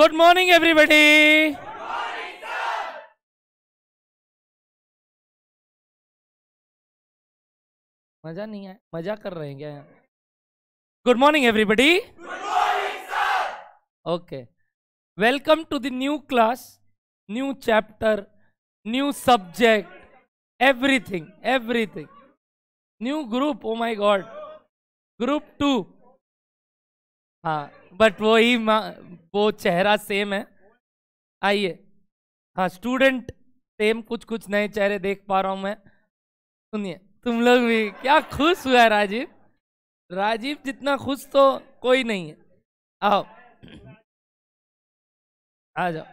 Good morning everybody मजा नहीं है मजा कर रहे हैं क्या good morning everybody okay welcome to the new class new chapter new subject everything everything new group oh my God group two हाँ बट वो ही वो चेहरा सेम है आइए हाँ स्टूडेंट सेम कुछ कुछ नए चेहरे देख पा रहा हूँ मैं सुनिए तुम लोग भी क्या खुश हुआ राजीव राजीव जितना खुश तो कोई नहीं है आओ आ जाओ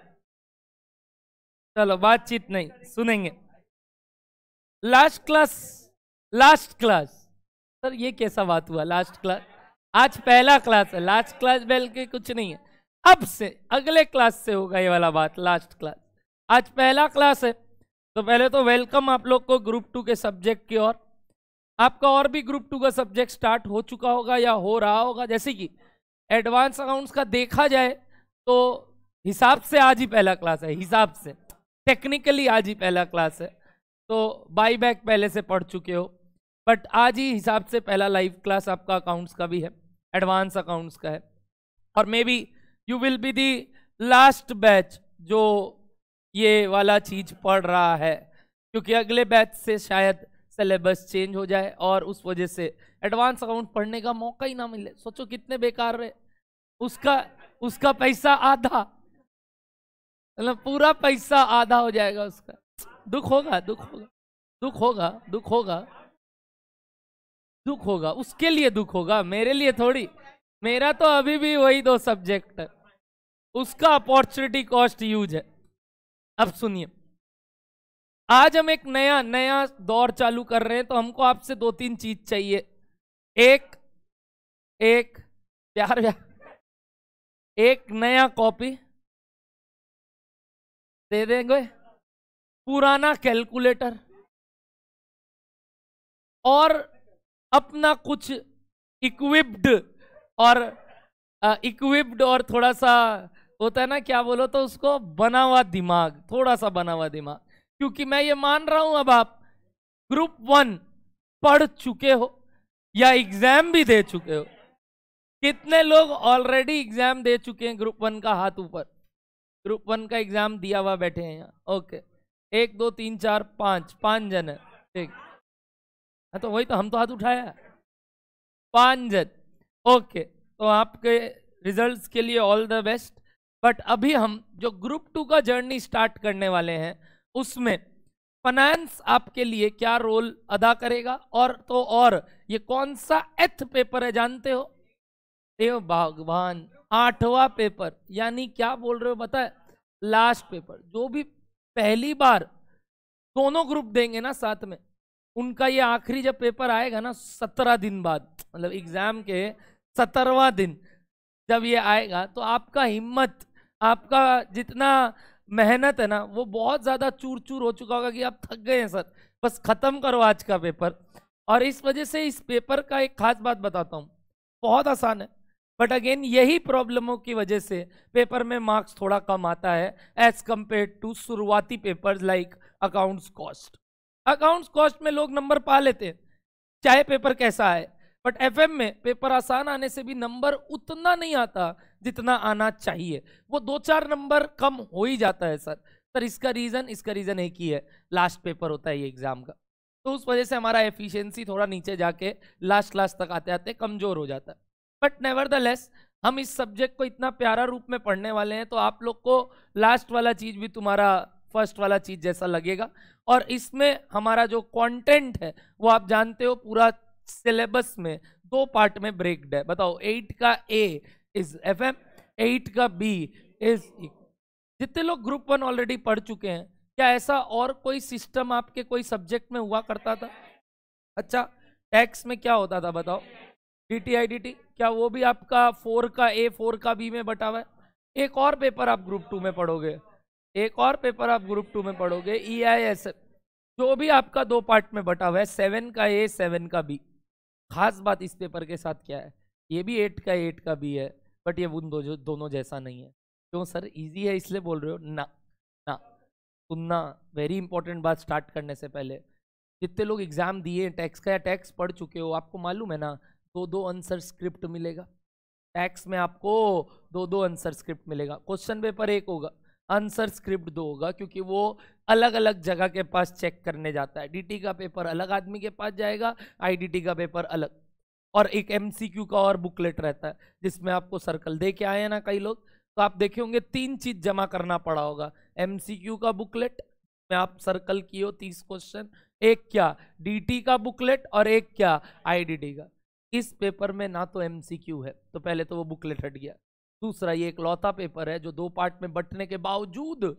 चलो बातचीत नहीं सुनेंगे last class last class sir ये कैसा बात हुआ लास्ट क्लास आज पहला क्लास है लास्ट क्लास बेल के कुछ नहीं है अब से अगले क्लास से होगा ये वाला बात लास्ट क्लास आज पहला क्लास है तो पहले तो वेलकम आप लोग को ग्रुप टू के सब्जेक्ट की ओर आपका और भी ग्रुप टू का सब्जेक्ट स्टार्ट हो चुका होगा या हो रहा होगा जैसे कि एडवांस अकाउंट्स का देखा जाए तो हिसाब से आज ही पहला क्लास है हिसाब से टेक्निकली आज ही पहला क्लास है तो बाई पहले से पढ़ चुके हो बट आज ही हिसाब से पहला लाइव क्लास आपका अकाउंट्स का भी है एडवांस अकाउंट्स का है और may be you will be the last batch जो ये वाला चीज पढ़ रहा है क्योंकि अगले बैच से शायद सिलेबस चेंज हो जाए और उस वजह से एडवांस अकाउंट पढ़ने का मौका ही ना मिले सोचो कितने बेकार रहे उसका उसका पैसा आधा मतलब पूरा पैसा आधा हो जाएगा उसका दुख होगा दुख होगा दुख होगा दुख होगा दुख होगा उसके लिए दुख होगा मेरे लिए थोड़ी मेरा तो अभी भी वही दो सब्जेक्ट है उसका अपॉर्चुनिटी कॉस्ट यूज है अब सुनिए आज हम एक नया नया दौर चालू कर रहे हैं तो हमको आपसे दो तीन चीज चाहिए एक एक प्यार प्यार एक नया कॉपी दे देंगे पुराना कैलकुलेटर और अपना कुछ इक्विप्ड और इक्विप्ड और थोड़ा सा होता है ना क्या बोलो तो उसको बना हुआ दिमाग थोड़ा सा बना हुआ दिमाग क्योंकि मैं ये मान रहा हूं अब आप ग्रुप वन पढ़ चुके हो या एग्जाम भी दे चुके हो कितने लोग ऑलरेडी एग्जाम दे चुके हैं ग्रुप वन का हाथ ऊपर ग्रुप वन का एग्जाम दिया हुआ बैठे हैं यहाँ ओके एक दो तीन चार पांच पांच जन है ठीक हाँ तो वही तो हम तो हाथ उठाया पांजत ओके तो आपके रिजल्ट्स के लिए ऑल द बेस्ट बट अभी हम जो ग्रुप टू का जर्नी स्टार्ट करने वाले हैं उसमें फाइनेंस आपके लिए क्या रोल अदा करेगा और तो और ये कौन सा एथ पेपर है जानते हो भगवान आठवां पेपर यानी क्या बोल रहे हो बताए है लास्ट पेपर जो भी पहली बार दोनों ग्रुप देंगे ना साथ में उनका ये आखिरी जब पेपर आएगा ना सत्रह दिन बाद मतलब एग्जाम के सत्रहवा दिन जब ये आएगा तो आपका हिम्मत आपका जितना मेहनत है ना वो बहुत ज़्यादा चूर चूर हो चुका होगा कि आप थक गए हैं सर बस ख़त्म करो आज का पेपर और इस वजह से इस पेपर का एक खास बात बताता हूँ बहुत आसान है बट अगेन यही प्रॉब्लमों की वजह से पेपर में मार्क्स थोड़ा कम आता है एज कम्पेयर टू शुरुआती papers like accounts cost accounts cost में लोग नंबर पा लेते हैं चाहे पेपर कैसा है बट एफ में पेपर आसान आने से भी नंबर उतना नहीं आता जितना आना चाहिए वो दो चार नंबर कम हो ही जाता है सर सर इसका रीज़न इसका रीज़न एक ही है लास्ट पेपर होता है ये एग्ज़ाम का तो उस वजह से हमारा एफिशिएंसी थोड़ा नीचे जाके लास्ट लास्ट तक आते आते कमज़ोर हो जाता है बट नेवर द लेस हम इस सब्जेक्ट को इतना प्यारा रूप में पढ़ने वाले हैं तो आप लोग को लास्ट वाला चीज़ भी तुम्हारा फर्स्ट वाला चीज जैसा लगेगा और इसमें हमारा जो कंटेंट है वो आप जानते हो पूरा सिलेबस में दो पार्ट में ब्रेकड है बताओ एट का A is F M eight का बी इज e. जितने लोग ग्रुप वन ऑलरेडी पढ़ चुके हैं क्या ऐसा और कोई सिस्टम आपके कोई सब्जेक्ट में हुआ करता था अच्छा टैक्स में क्या होता था बताओ D T I D T क्या वो भी आपका फोर का ए फोर का बी में बटा हुआ है एक और पेपर आप ग्रुप टू में पढ़ोगे एक और पेपर आप ग्रुप टू में पढ़ोगे ई आई एस जो भी आपका दो पार्ट में बटा हुआ है सेवन का ए सेवन का बी खास बात इस पेपर के साथ क्या है ये भी एट का एट का बी है बट ये उन दो दोनों जैसा नहीं है क्यों सर इजी है इसलिए बोल रहे हो ना ना सुनना वेरी इंपॉर्टेंट बात स्टार्ट करने से पहले जितने लोग एग्जाम दिए टैक्स का या टैक्स पढ़ चुके हो आपको मालूम है ना दो दो आंसर स्क्रिप्ट मिलेगा टैक्स में आपको दो दो आंसर स्क्रिप्ट मिलेगा क्वेश्चन पेपर एक होगा आंसर स्क्रिप्ट दो होगा क्योंकि वो अलग अलग जगह के पास चेक करने जाता है डीटी का पेपर अलग आदमी के पास जाएगा आईडीटी का पेपर अलग और एक एमसीक्यू का और बुकलेट रहता है जिसमें आपको सर्कल दे के आए हैं ना कई लोग तो आप देखे होंगे तीन चीज जमा करना पड़ा होगा एम का बुकलेट में आप सर्कल की हो तीस क्वेश्चन एक क्या डी का बुकलेट और एक क्या आई का इस पेपर में ना तो एमसीक्यू है तो पहले तो वो बुकलेट हट गया दूसरा ये एक लौता पेपर है जो दो पार्ट में बटने के बावजूद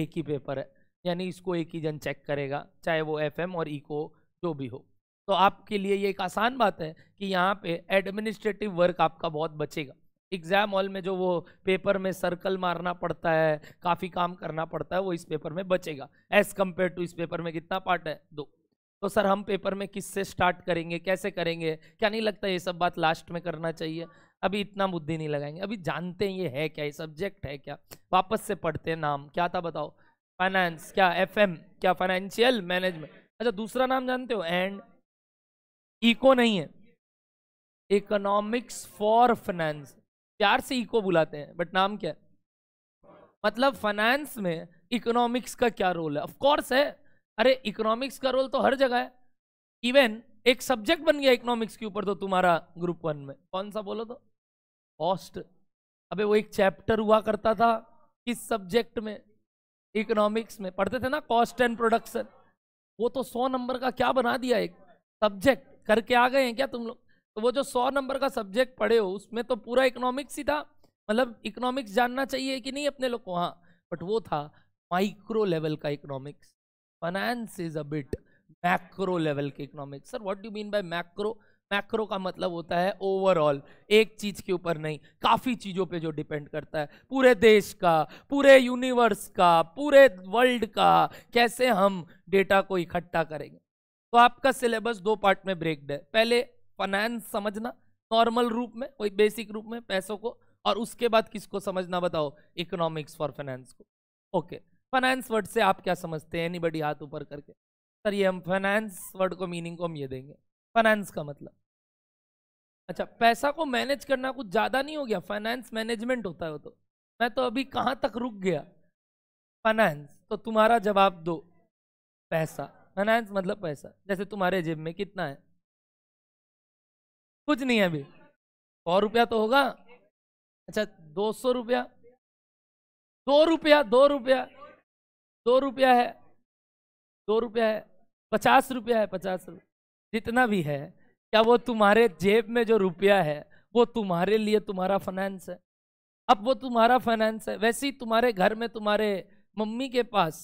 एक ही पेपर है यानी इसको एक ही जन चेक करेगा चाहे वो एफ और इको जो भी हो तो आपके लिए ये एक आसान बात है कि यहाँ पे एडमिनिस्ट्रेटिव वर्क आपका बहुत बचेगा एग्ज़ाम हॉल में जो वो पेपर में सर्कल मारना पड़ता है काफ़ी काम करना पड़ता है वो इस पेपर में बचेगा एज़ कम्पेयर टू इस पेपर में कितना पार्ट है दो तो सर हम पेपर में किससे स्टार्ट करेंगे कैसे करेंगे क्या नहीं लगता ये सब बात लास्ट में करना चाहिए अभी इतना बुद्धि नहीं लगाएंगे अभी जानते हैं ये है क्या ये सब्जेक्ट है क्या वापस से पढ़ते हैं नाम क्या था बताओ फाइनेंस क्या एफ क्या फाइनेंशियल मैनेजमेंट अच्छा दूसरा नाम जानते हो एंड इको नहीं है इकोनॉमिक्स फॉर फाइनेंस प्यार से इको बुलाते हैं बट नाम क्या है मतलब फाइनेंस में इकोनॉमिक्स का क्या रोल है ऑफ कोर्स है अरे इकोनॉमिक्स का रोल तो हर जगह है इवन एक सब्जेक्ट बन गया इकोनॉमिक्स के ऊपर तो तुम्हारा ग्रुप वन में कौन सा बोलो तो कॉस्ट अबे वो एक चैप्टर हुआ करता था किस सब्जेक्ट में इकोनॉमिक्स में पढ़ते थे ना कॉस्ट एंड प्रोडक्शन वो तो सौ नंबर का क्या बना दिया एक सब्जेक्ट करके आ गए हैं क्या तुम लोग तो वो जो सौ नंबर का सब्जेक्ट पढ़े हो उसमें तो पूरा इकोनॉमिक्स ही था मतलब इकोनॉमिक्स जानना चाहिए कि नहीं अपने लोग को हाँ बट वो था माइक्रो लेवल का economics finance is a bit macro level के economics sir what do mean by macro macro का मतलब होता है ओवरऑल एक चीज के ऊपर नहीं काफी चीजों पे जो डिपेंड करता है पूरे देश का पूरे यूनिवर्स का पूरे वर्ल्ड का कैसे हम डेटा को इकट्ठा करेंगे तो आपका सिलेबस दो पार्ट में ब्रेकड है पहले फाइनेंस समझना नॉर्मल रूप में कोई बेसिक रूप में पैसों को और उसके बाद किसको समझना बताओ इकोनॉमिक्स फॉर फाइनेंस को ओके फाइनेंस वर्ड से आप क्या समझते हैं एनी बडी हाथ ऊपर करके सर ये हम फाइनेंस वर्ड को मीनिंग को हम ये देंगे फाइनेंस का मतलब अच्छा पैसा को मैनेज करना कुछ ज़्यादा नहीं हो गया फाइनेंस मैनेजमेंट होता है वो तो मैं तो अभी कहाँ तक रुक गया फाइनेंस तो तुम्हारा जवाब दो पैसा फाइनेंस मतलब पैसा जैसे तुम्हारे जेब में कितना है कुछ नहीं है अभी सौ रुपया तो होगा अच्छा दो सौ रुपया दो रुपया दो रुपया दो रुपया है दो रुपया है पचास रुपया है पचास रुपया जितना भी है क्या वो तुम्हारे जेब में जो रुपया है वो तुम्हारे लिए तुम्हारा फाइनेंस है अब वो तुम्हारा फाइनेंस है वैसे ही तुम्हारे घर में तुम्हारे मम्मी के पास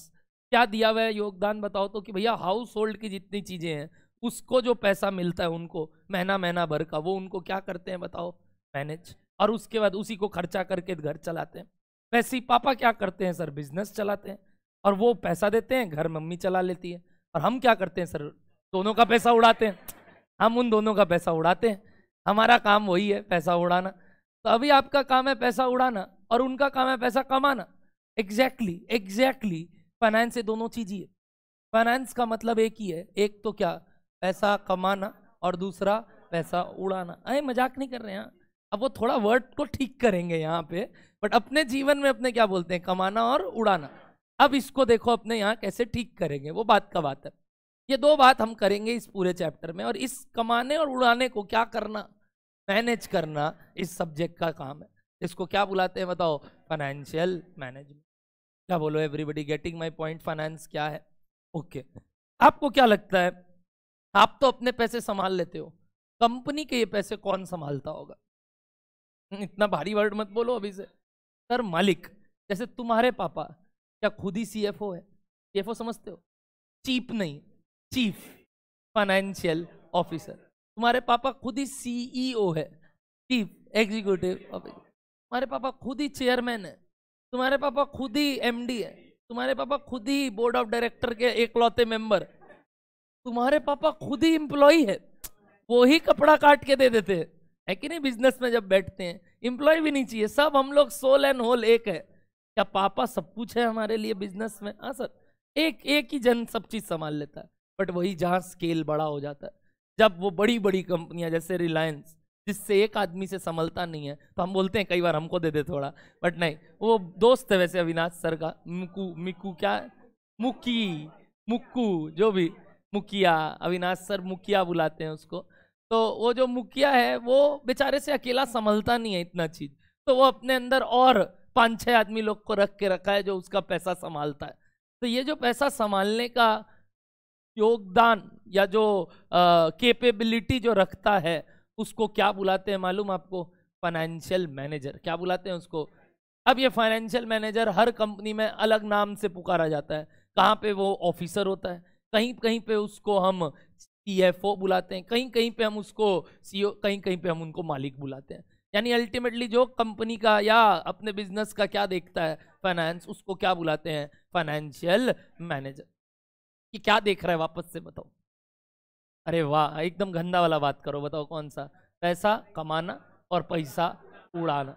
क्या दिया हुआ है योगदान बताओ तो कि भैया हाउस होल्ड की जितनी चीज़ें हैं उसको जो पैसा मिलता है उनको महीना महीना भर का वो उनको क्या करते हैं बताओ मैनेज और उसके बाद उसी को खर्चा करके घर चलाते हैं वैसे ही पापा क्या करते हैं सर बिजनेस चलाते हैं और वो पैसा देते हैं घर मम्मी चला लेती है और हम क्या करते हैं सर दोनों का पैसा उड़ाते हैं हम उन दोनों का पैसा उड़ाते हैं हमारा काम वही है पैसा उड़ाना तो अभी आपका काम है पैसा उड़ाना और उनका काम है पैसा कमाना एग्जैक्टली एग्जैक्टली फाइनेंस से दोनों चीज ही है फाइनेंस का मतलब एक ही है एक तो क्या पैसा कमाना और दूसरा पैसा उड़ाना अरे मजाक नहीं कर रहे हैं अब वो थोड़ा वर्ड को ठीक करेंगे यहाँ पे बट अपने जीवन में अपने क्या बोलते हैं कमाना और उड़ाना अब इसको देखो अपने यहाँ कैसे ठीक करेंगे वो बात का बात है ये दो बात हम करेंगे इस पूरे चैप्टर में और इस कमाने और उड़ाने को क्या करना मैनेज करना इस सब्जेक्ट का काम है इसको क्या बुलाते हैं बताओ फाइनेंशियल मैनेजमेंट क्या बोलो everybody getting my point finance क्या है ओके okay. आपको क्या लगता है आप तो अपने पैसे संभाल लेते हो कंपनी के ये पैसे कौन संभालता होगा इतना भारी वर्ड मत बोलो अभी से सर मालिक जैसे तुम्हारे पापा क्या खुद ही सी है सी समझते हो चीप नहीं चीफ फाइनेंशियल ऑफिसर तुम्हारे पापा खुद ही सीईओ e है चीफ एग्जीक्यूटिव ऑफिसर तुम्हारे पापा खुद ही चेयरमैन है तुम्हारे पापा खुद ही एमडी है तुम्हारे पापा खुद ही बोर्ड ऑफ डायरेक्टर के एकलौते मेंबर तुम्हारे पापा खुद ही इम्प्लॉय है वो ही कपड़ा काट के दे देते हैं है कि नहीं बिजनेस में जब बैठते हैं इम्प्लॉय भी नहीं चाहिए सब हम लोग सोल एंड होल एक है क्या पापा सब कुछ है हमारे लिए बिजनेस में हाँ सर एक एक ही जन सब चीज संभाल लेता है बट वही जहाँ स्केल बड़ा हो जाता है जब वो बड़ी बड़ी कंपनियाँ जैसे रिलायंस जिससे एक आदमी से संभलता नहीं है तो हम बोलते हैं कई बार हमको दे दे थोड़ा बट नहीं वो दोस्त है वैसे अविनाश सर का मुकू मिकू क्या मुक्की मुक्कू जो भी मुखिया अविनाश सर मुखिया बुलाते हैं उसको तो वो जो मुखिया है वो बेचारे से अकेला संभलता नहीं है इतना चीज़ तो वो अपने अंदर और पाँच छः आदमी लोग को रख के रखा है जो उसका पैसा संभालता है तो ये जो पैसा संभालने का योगदान या जो कैपेबिलिटी जो रखता है उसको क्या बुलाते हैं मालूम आपको फाइनेंशियल मैनेजर क्या बुलाते हैं उसको अब ये फाइनेंशियल मैनेजर हर कंपनी में अलग नाम से पुकारा जाता है कहाँ पे वो ऑफिसर होता है कहीं कहीं पे उसको हम सीएफओ बुलाते हैं कहीं कहीं पे हम उसको सीओ e कहीं कहीं पे हम उनको मालिक बुलाते हैं यानी अल्टीमेटली जो कंपनी का या अपने बिजनेस का क्या देखता है फाइनेंस उसको क्या बुलाते हैं फाइनेंशियल मैनेजर कि क्या देख रहा है वापस से बताओ अरे वाह एकदम गंदा वाला बात करो बताओ कौन सा पैसा कमाना और पैसा उड़ाना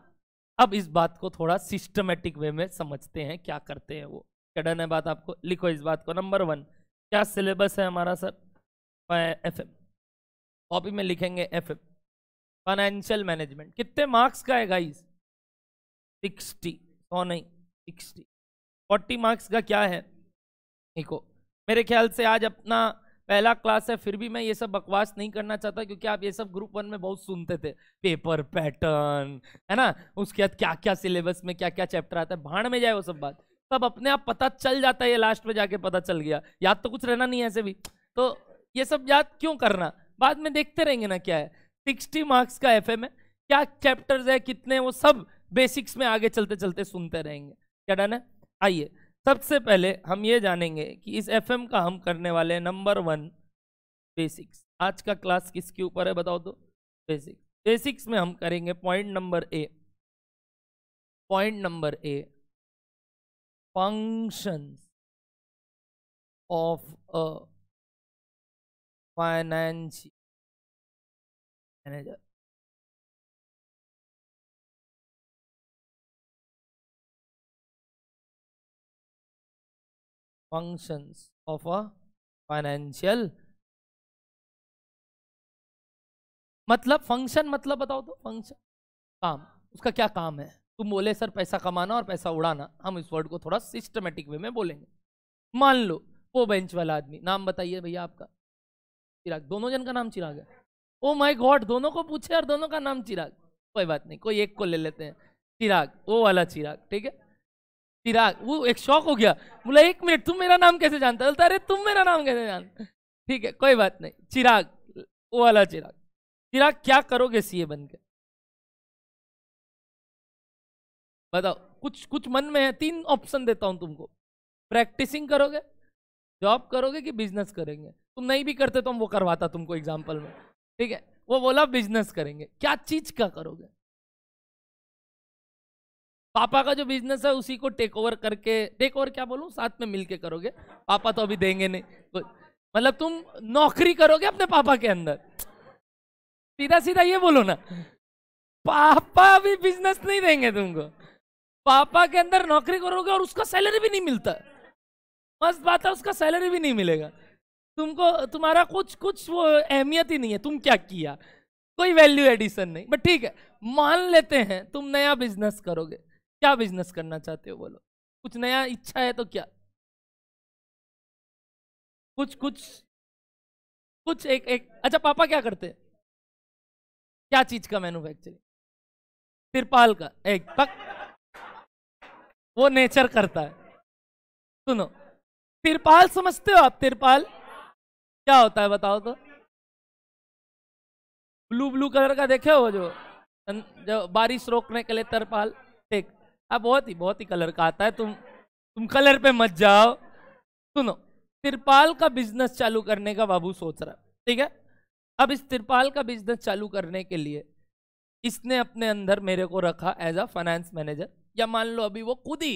अब इस बात को थोड़ा सिस्टमेटिक वे में समझते हैं क्या करते हैं वो क्या डन है बात आपको लिखो इस बात को नंबर वन क्या सिलेबस है हमारा सर एफ एम कॉपी में लिखेंगे एफ एम फाइनेंशियल मैनेजमेंट कितने मार्क्स का है गाइस सिक्सटी सौ नहीं सिक्सटी फोर्टी मार्क्स का क्या है देखो मेरे ख्याल से आज अपना पहला क्लास है फिर भी मैं ये सब बकवास नहीं करना चाहता क्योंकि आप ये सब ग्रुप वन में बहुत सुनते थे पेपर पैटर्न है ना उसके बाद क्या क्या सिलेबस में क्या क्या चैप्टर आता है भाड़ में जाए वो सब बात तब अपने आप पता चल जाता है ये लास्ट में जाके पता चल गया याद तो कुछ रहना नहीं है ऐसे भी तो ये सब याद क्यों करना बाद में देखते रहेंगे ना क्या है सिक्सटी मार्क्स का एफ है क्या चैप्टर्स है कितने वो सब बेसिक्स में आगे चलते चलते सुनते रहेंगे क्या डन है आइए सबसे पहले हम ये जानेंगे कि इस एफएम का हम करने वाले नंबर वन बेसिक्स आज का क्लास किसके ऊपर है बताओ तो बेसिक्स बेसिक्स में हम करेंगे point number A point number A functions of a financial manager functions of a financial मतलब फंक्शन मतलब बताओ तो फंक्शन काम उसका क्या काम है तुम बोले सर पैसा कमाना और पैसा उड़ाना हम इस वर्ड को थोड़ा सिस्टमेटिक वे में बोलेंगे मान लो वो बेंच वाला आदमी नाम बताइए भैया आपका चिराग दोनों जन का नाम चिराग है ओ माय गॉड दोनों को पूछे और दोनों का नाम चिराग कोई बात नहीं कोई एक को ले लेते हैं चिराग वो वाला चिराग ठीक है चिराग वो एक शौक हो गया बोला एक मिनट तुम मेरा नाम कैसे जानता बोलता अरे तुम मेरा नाम कैसे जानते ठीक है कोई बात नहीं चिराग वो वाला चिराग चिराग क्या करोगे सीए बन के बताओ कुछ कुछ मन में है तीन ऑप्शन देता हूं तुमको प्रैक्टिसिंग करोगे जॉब करोगे कि बिजनेस करेंगे तुम नहीं भी करते तो हम वो करवाता तुमको एग्जाम्पल में ठीक है वो बोला बिजनेस करेंगे क्या चीज का करोगे पापा का जो बिजनेस है उसी को टेक ओवर करके टेक ओवर क्या बोलूँ साथ में मिलके करोगे पापा तो अभी देंगे नहीं मतलब तुम नौकरी करोगे अपने पापा के अंदर सीधा सीधा ये बोलो ना पापा अभी बिजनेस नहीं देंगे तुमको पापा के अंदर नौकरी करोगे और उसका सैलरी भी नहीं मिलता मस्त बात है उसका सैलरी भी नहीं मिलेगा तुमको तुम्हारा कुछ कुछ वो अहमियत ही नहीं है तुम क्या किया कोई वैल्यू एडिशन नहीं बट ठीक है मान लेते हैं तुम नया बिजनेस करोगे क्या बिजनेस करना चाहते हो बोलो कुछ नया इच्छा है तो क्या कुछ कुछ कुछ एक एक अच्छा पापा क्या करते हैं क्या चीज का मैन्युफैक्चरिंग तिरपाल का एक पक वो नेचर करता है सुनो तिरपाल समझते हो आप तिरपाल क्या होता है बताओ तो ब्लू ब्लू कलर का देखे हो जो जो बारिश रोकने के लिए तिरपाल एक अब हाँ, बहुत ही बहुत ही कलर का आता है तुम तुम कलर पे मत जाओ सुनो तिरपाल का बिजनेस चालू करने का बाबू सोच रहा ठीक है अब इस तिरपाल का बिजनेस चालू करने के लिए इसने अपने अंदर मेरे को रखा एज अ फाइनेंस मैनेजर या मान लो अभी वो खुद ही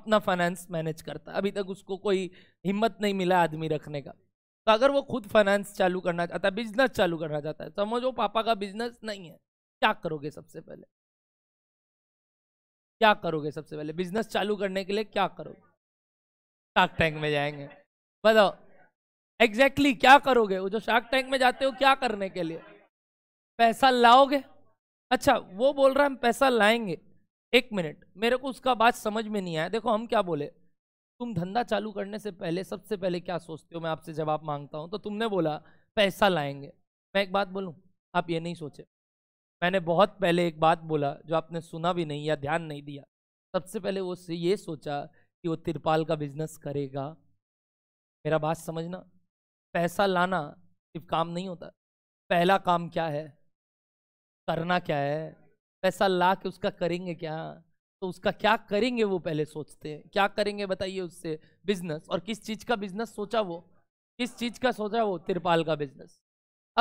अपना फाइनेंस मैनेज करता अभी तक उसको कोई हिम्मत नहीं मिला आदमी रखने का तो अगर वो खुद फाइनेंस चालू करना चाहता है बिजनेस चालू करना चाहता है समझो पापा का बिजनेस नहीं है क्या करोगे सबसे पहले क्या करोगे सबसे पहले बिजनेस चालू करने के लिए क्या करोगे शार्क टैंक में जाएंगे बताओ एग्जैक्टली exactly क्या करोगे वो जो शार्क टैंक में जाते हो क्या करने के लिए पैसा लाओगे अच्छा वो बोल रहा है हम पैसा लाएंगे एक मिनट मेरे को उसका बात समझ में नहीं आया देखो हम क्या बोले तुम धंधा चालू करने से पहले सबसे पहले क्या सोचते हो मैं आपसे जवाब मांगता हूँ तो तुमने बोला पैसा लाएंगे मैं एक बात बोलूँ आप ये नहीं सोचे मैंने बहुत पहले एक बात बोला जो आपने सुना भी नहीं या ध्यान नहीं दिया सबसे पहले वो ये सोचा कि वो तिरपाल का बिजनेस करेगा मेरा बात समझना पैसा लाना सिर्फ काम नहीं होता पहला काम क्या है करना क्या है पैसा ला के उसका करेंगे क्या तो उसका क्या करेंगे वो पहले सोचते हैं क्या करेंगे बताइए उससे बिजनेस और किस चीज़ का बिजनेस सोचा वो किस चीज़ का सोचा वो तिरपाल का बिजनेस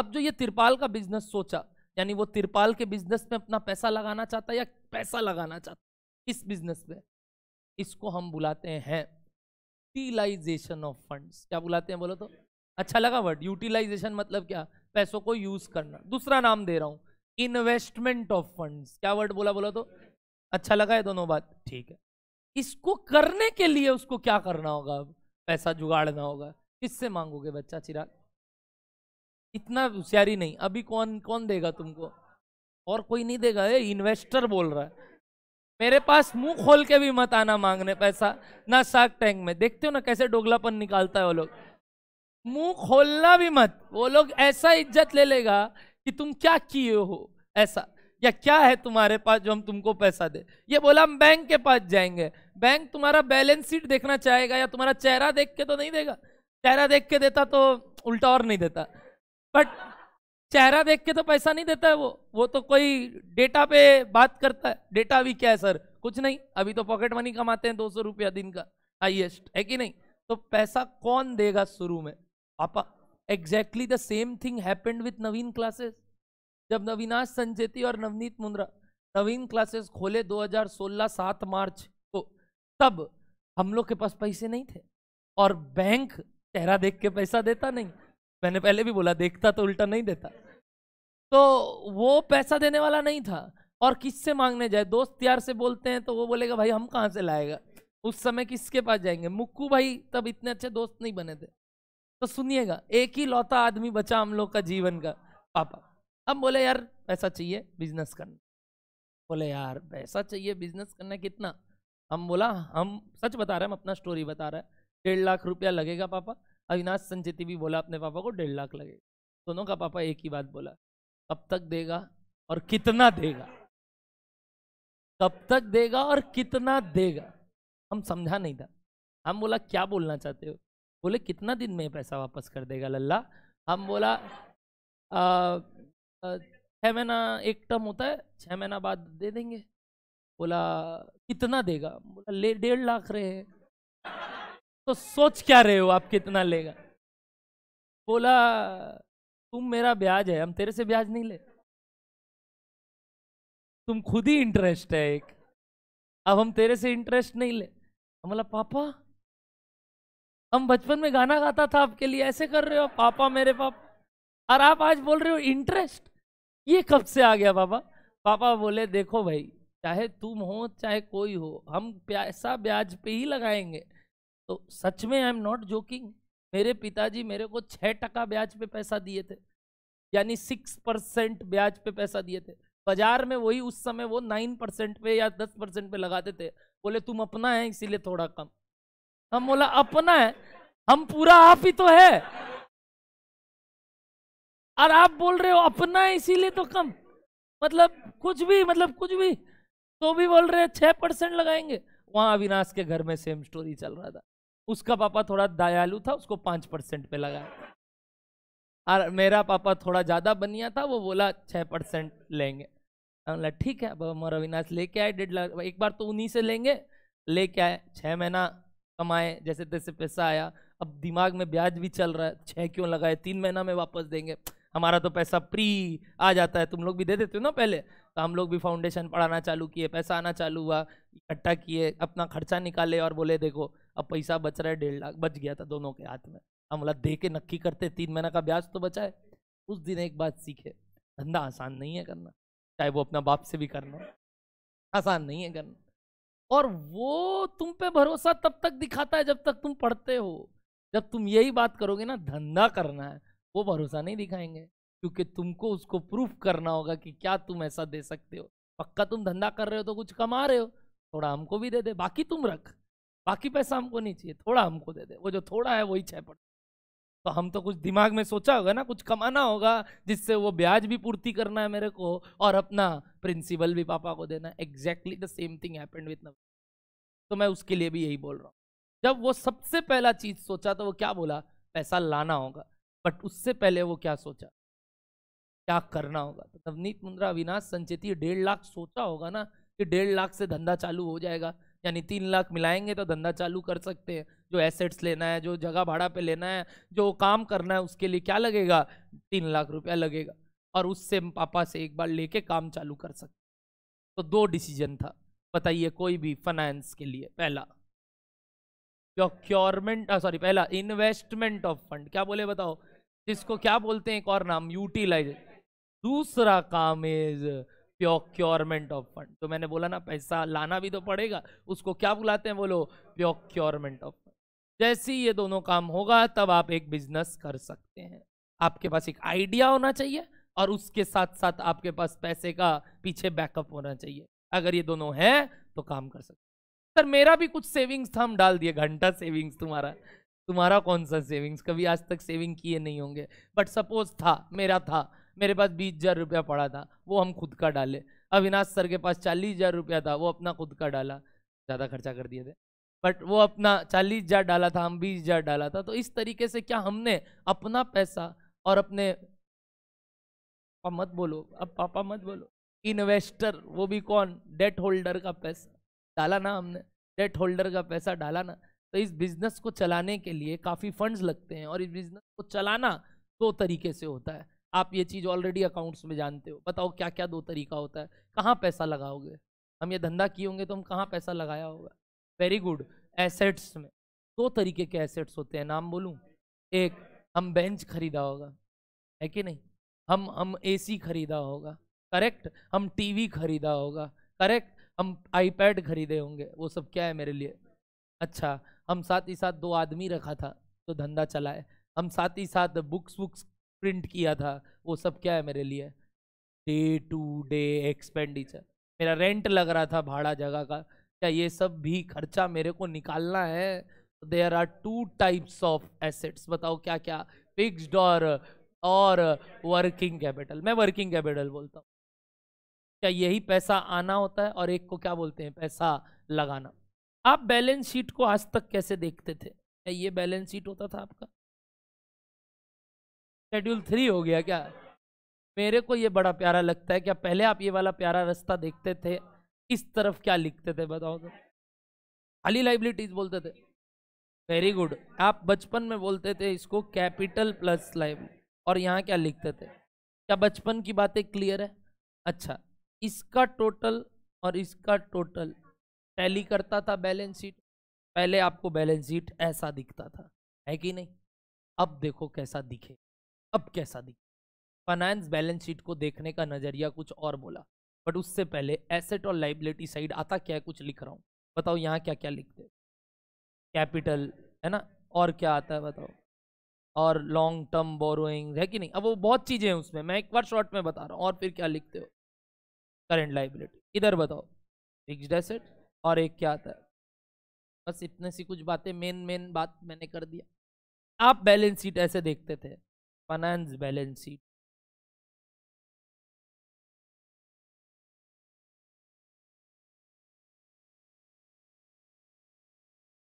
अब जो ये तिरपाल का बिजनेस सोचा यानी वो तिरपाल के बिजनेस में अपना पैसा लगाना चाहता है या पैसा लगाना चाहता है इस बिजनेस में इसको हम बुलाते हैं यूटिलाइजेशन ऑफ फंड्स क्या बुलाते हैं बोलो तो अच्छा लगा वर्ड यूटिलाइजेशन मतलब क्या पैसों को यूज करना दूसरा नाम दे रहा हूँ इन्वेस्टमेंट ऑफ फंड्स क्या वर्ड बोला बोलो तो अच्छा लगा है दोनों बात ठीक है इसको करने के लिए उसको क्या करना होगा अब पैसा जुगाड़ना होगा किससे मांगोगे बच्चा चिराग इतना होशियारी नहीं अभी कौन कौन देगा तुमको और कोई नहीं देगा ये इन्वेस्टर बोल रहा है मेरे पास मुंह खोल के भी मत आना मांगने पैसा ना साग टैंक में देखते हो ना कैसे डोगलापन निकालता है वो लोग मुंह खोलना भी मत वो लोग ऐसा इज्जत ले लेगा कि तुम क्या किए हो ऐसा या क्या है तुम्हारे पास जो हम तुमको पैसा दे ये बोला हम बैंक के पास जाएंगे बैंक तुम्हारा बैलेंस शीट देखना चाहेगा या तुम्हारा चेहरा देख के तो नहीं देगा चेहरा देख के देता तो उल्टा और नहीं देता बट चेहरा देख के तो पैसा नहीं देता है वो वो तो कोई डेटा पे बात करता है डेटा भी क्या है सर कुछ नहीं अभी तो पॉकेट मनी कमाते हैं दो सौ रुपया दिन का हाइएस्ट है कि नहीं तो पैसा कौन देगा शुरू में पापा exactly the same thing happened with Naveen classes जब नवीनाश संजेती और नवनीत मुंद्रा नवीन क्लासेस खोले 2016 7 मार्च को तब हम लोग के पास पैसे नहीं थे और बैंक चेहरा देख के पैसा देता नहीं मैंने पहले भी बोला देखता तो उल्टा नहीं देता तो वो पैसा देने वाला नहीं था और किससे मांगने जाए दोस्त यार से बोलते हैं तो वो बोलेगा भाई हम कहाँ से लाएगा उस समय किसके पास जाएंगे मुक्कू भाई तब इतने अच्छे दोस्त नहीं बने थे तो सुनिएगा एक ही लौता आदमी बचा हम लोग का जीवन का पापा हम बोले यार पैसा चाहिए बिजनेस करना बोले यार पैसा चाहिए बिजनेस करना कितना हम बोला हम सच बता रहे हैं हम अपना स्टोरी बता रहे हैं डेढ़ लाख रुपया लगेगा पापा अविनाश संचेती भी बोला अपने पापा को डेढ़ लाख लगे दोनों का पापा एक ही बात बोला कब तक देगा और कितना देगा कब तक देगा और कितना देगा हम समझा नहीं था हम बोला क्या बोलना चाहते हो बोले कितना दिन में पैसा वापस कर देगा लल्ला हम बोला छः महीना एक टर्म होता है छः महीना बाद दे देंगे बोला कितना देगा बोला ले डेढ़ लाख रहे हैं तो सोच क्या रहे हो आप कितना लेगा बोला तुम मेरा ब्याज है हम तेरे से ब्याज नहीं ले तुम खुद ही इंटरेस्ट है एक अब हम तेरे से इंटरेस्ट नहीं ले हम बोला पापा हम बचपन में गाना गाता था आपके लिए ऐसे कर रहे हो पापा मेरे पापा और आप आज बोल रहे हो इंटरेस्ट ये कब से आ गया पापा पापा बोले देखो भाई चाहे तुम हो चाहे कोई हो हम पैसा ब्याज पे ही लगाएंगे तो सच में आई एम नॉट जोकिंग मेरे पिताजी मेरे को छः टका ब्याज पे पैसा दिए थे यानी सिक्स परसेंट ब्याज पे पैसा दिए थे बाजार में वही उस समय वो नाइन परसेंट पे या दस परसेंट पे लगाते थे बोले तुम अपना है इसीलिए थोड़ा कम हम बोला अपना है हम पूरा आप ही तो है और आप बोल रहे हो अपना है इसीलिए तो कम मतलब कुछ भी मतलब कुछ भी तो भी बोल रहे हैं छः परसेंट लगाएंगे वहाँ अविनाश के घर में सेम स्टोरी चल रहा था उसका पापा थोड़ा दयालु था उसको पाँच परसेंट पे लगाया और मेरा पापा थोड़ा ज़्यादा बनिया था वो बोला छः परसेंट लेंगे बोला ठीक है बाबा हमारा अविनाश लेके आए डेढ़ लाख एक बार तो उन्हीं से लेंगे लेके आए छः महीना कमाए जैसे तैसे पैसा आया अब दिमाग में ब्याज भी चल रहा है छः क्यों लगाए तीन महीना में वापस देंगे हमारा तो पैसा प्री आ जाता है तुम लोग भी दे देते हो ना पहले तो हम लोग भी फाउंडेशन पढ़ाना चालू किए पैसा आना चालू हुआ इकट्ठा किए अपना खर्चा निकाले और बोले देखो अब पैसा बच रहा है डेढ़ लाख बच गया था दोनों के हाथ में हम बोला दे के नक्की करते तीन महीना का ब्याज तो बचा है उस दिन एक बात सीखे धंधा आसान नहीं है करना चाहे वो अपना बाप से भी करना आसान नहीं है करना और वो तुम पे भरोसा तब तक दिखाता है जब तक तुम पढ़ते हो जब तुम यही बात करोगे ना धंधा करना है वो भरोसा नहीं दिखाएंगे क्योंकि तुमको उसको प्रूफ करना होगा कि क्या तुम ऐसा दे सकते हो पक्का तुम धंधा कर रहे हो तो कुछ कमा रहे हो थोड़ा हमको भी दे दे बाकी तुम रख बाकी पैसा हमको नहीं चाहिए थोड़ा हमको दे दे वो जो थोड़ा है वही छह परसेंट तो हम तो कुछ दिमाग में सोचा होगा ना कुछ कमाना होगा जिससे वो ब्याज भी पूर्ति करना है मेरे को और अपना प्रिंसिपल भी पापा को देना exactly the same thing happened Naveen तो मैं उसके लिए भी यही बोल रहा हूँ जब वो सबसे पहला चीज़ सोचा तो वो क्या बोला पैसा लाना होगा बट उससे पहले वो क्या सोचा क्या करना होगा तो नवनीत मुंद्रा अविनाश संचेती डेढ़ लाख सोचा होगा ना कि डेढ़ लाख से धंधा चालू हो जाएगा यानी तीन लाख मिलाएंगे तो धंधा चालू कर सकते हैं जो एसेट्स लेना है जो जगह भाड़ा पे लेना है जो काम करना है उसके लिए क्या लगेगा तीन लाख रुपया लगेगा और उससे पापा से एक बार लेके काम चालू कर सकते तो दो डिसीजन था बताइए कोई भी फाइनेंस के लिए पहला प्रोक्योरमेंट सॉरी पहला इन्वेस्टमेंट ऑफ फंड क्या बोले बताओ जिसको क्या बोलते हैं एक और नाम यूटिलाइज दूसरा काम इज प्योक्योरमेंट ऑफ फंड तो मैंने बोला ना पैसा लाना भी तो पड़ेगा उसको क्या बुलाते हैं बोलो प्योक्योरमेंट ऑफ फंड जैसे ये दोनों काम होगा तब आप एक बिजनेस कर सकते हैं आपके पास एक आइडिया होना चाहिए और उसके साथ साथ आपके पास पैसे का पीछे बैकअप होना चाहिए अगर ये दोनों हैं तो काम कर सकते सर मेरा भी कुछ सेविंग्स था हम डाल दिए घंटा सेविंग्स तुम्हारा तुम्हारा कौन सा सेविंग्स कभी आज तक सेविंग किए नहीं होंगे बट सपोज था मेरा था मेरे पास बीस हज़ार रुपया पड़ा था वो हम खुद का डाले अविनाश सर के पास चालीस हज़ार रुपया था वो अपना खुद का डाला ज़्यादा खर्चा कर दिए थे बट वो अपना चालीस हज़ार डाला था हम बीस हज़ार डाला था तो इस तरीके से क्या हमने अपना पैसा और अपने पापा मत बोलो अब पापा मत बोलो इन्वेस्टर वो भी कौन डेट होल्डर का पैसा डाला ना हमने डेट होल्डर का पैसा डाला ना तो इस बिजनेस को चलाने के लिए काफ़ी फंड्स लगते हैं और इस बिजनेस को चलाना दो तरीके से होता है आप ये चीज़ ऑलरेडी अकाउंट्स में जानते हो बताओ क्या क्या दो तरीका होता है कहाँ पैसा लगाओगे हम ये धंधा किए होंगे तो हम कहाँ पैसा लगाया होगा वेरी गुड एसेट्स में दो तरीके के एसेट्स होते हैं नाम बोलूँ एक हम बेंच खरीदा होगा है कि नहीं हम हम एसी खरीदा होगा करेक्ट हम टीवी खरीदा होगा करेक्ट हम आईपैड खरीदे होंगे वो सब क्या है मेरे लिए अच्छा हम साथ ही साथ दो आदमी रखा था तो धंधा चलाए हम साथ ही साथ बुक्स वुक्स प्रिंट किया था वो सब क्या है मेरे लिए डे टू डे एक्सपेंडिचर मेरा रेंट लग रहा था भाड़ा जगह का क्या ये सब भी खर्चा मेरे को निकालना है there are two types of assets बताओ क्या क्या फिक्सड और और वर्किंग कैपिटल मैं वर्किंग कैपिटल बोलता हूँ क्या यही पैसा आना होता है और एक को क्या बोलते हैं पैसा लगाना आप बैलेंस शीट को आज तक कैसे देखते थे क्या ये बैलेंस शीट होता था आपका शेड्यूल थ्री हो गया क्या मेरे को ये बड़ा प्यारा लगता है क्या पहले आप ये वाला प्यारा रास्ता देखते थे इस तरफ क्या लिखते थे बताओ तो खाली लाइबिलिटीज बोलते थे वेरी गुड आप बचपन में बोलते थे इसको कैपिटल प्लस लाइव और यहाँ क्या लिखते थे क्या बचपन की बातें क्लियर है अच्छा इसका टोटल और इसका टोटल टैली करता था बैलेंस शीट पहले आपको बैलेंस शीट ऐसा दिखता था है कि नहीं अब देखो कैसा दिखे अब कैसा दिख फाइनेंस बैलेंस शीट को देखने का नज़रिया कुछ और बोला बट उससे पहले एसेट और लाइबिलिटी साइड आता क्या है कुछ लिख रहा हूँ बताओ यहाँ क्या क्या लिखते कैपिटल है ना और क्या आता है बताओ और लॉन्ग टर्म बोरोइंग है कि नहीं अब वो बहुत चीज़ें हैं उसमें मैं एक बार शॉर्ट में बता रहा हूँ और फिर क्या लिखते हो करेंट लाइबिलिटी इधर बताओ फिक्सड एसेट और एक क्या आता है बस इतने सी कुछ बातें मेन मेन बात मैंने कर दिया आप बैलेंस शीट ऐसे देखते थे फाइनेंस बैलेंस शीट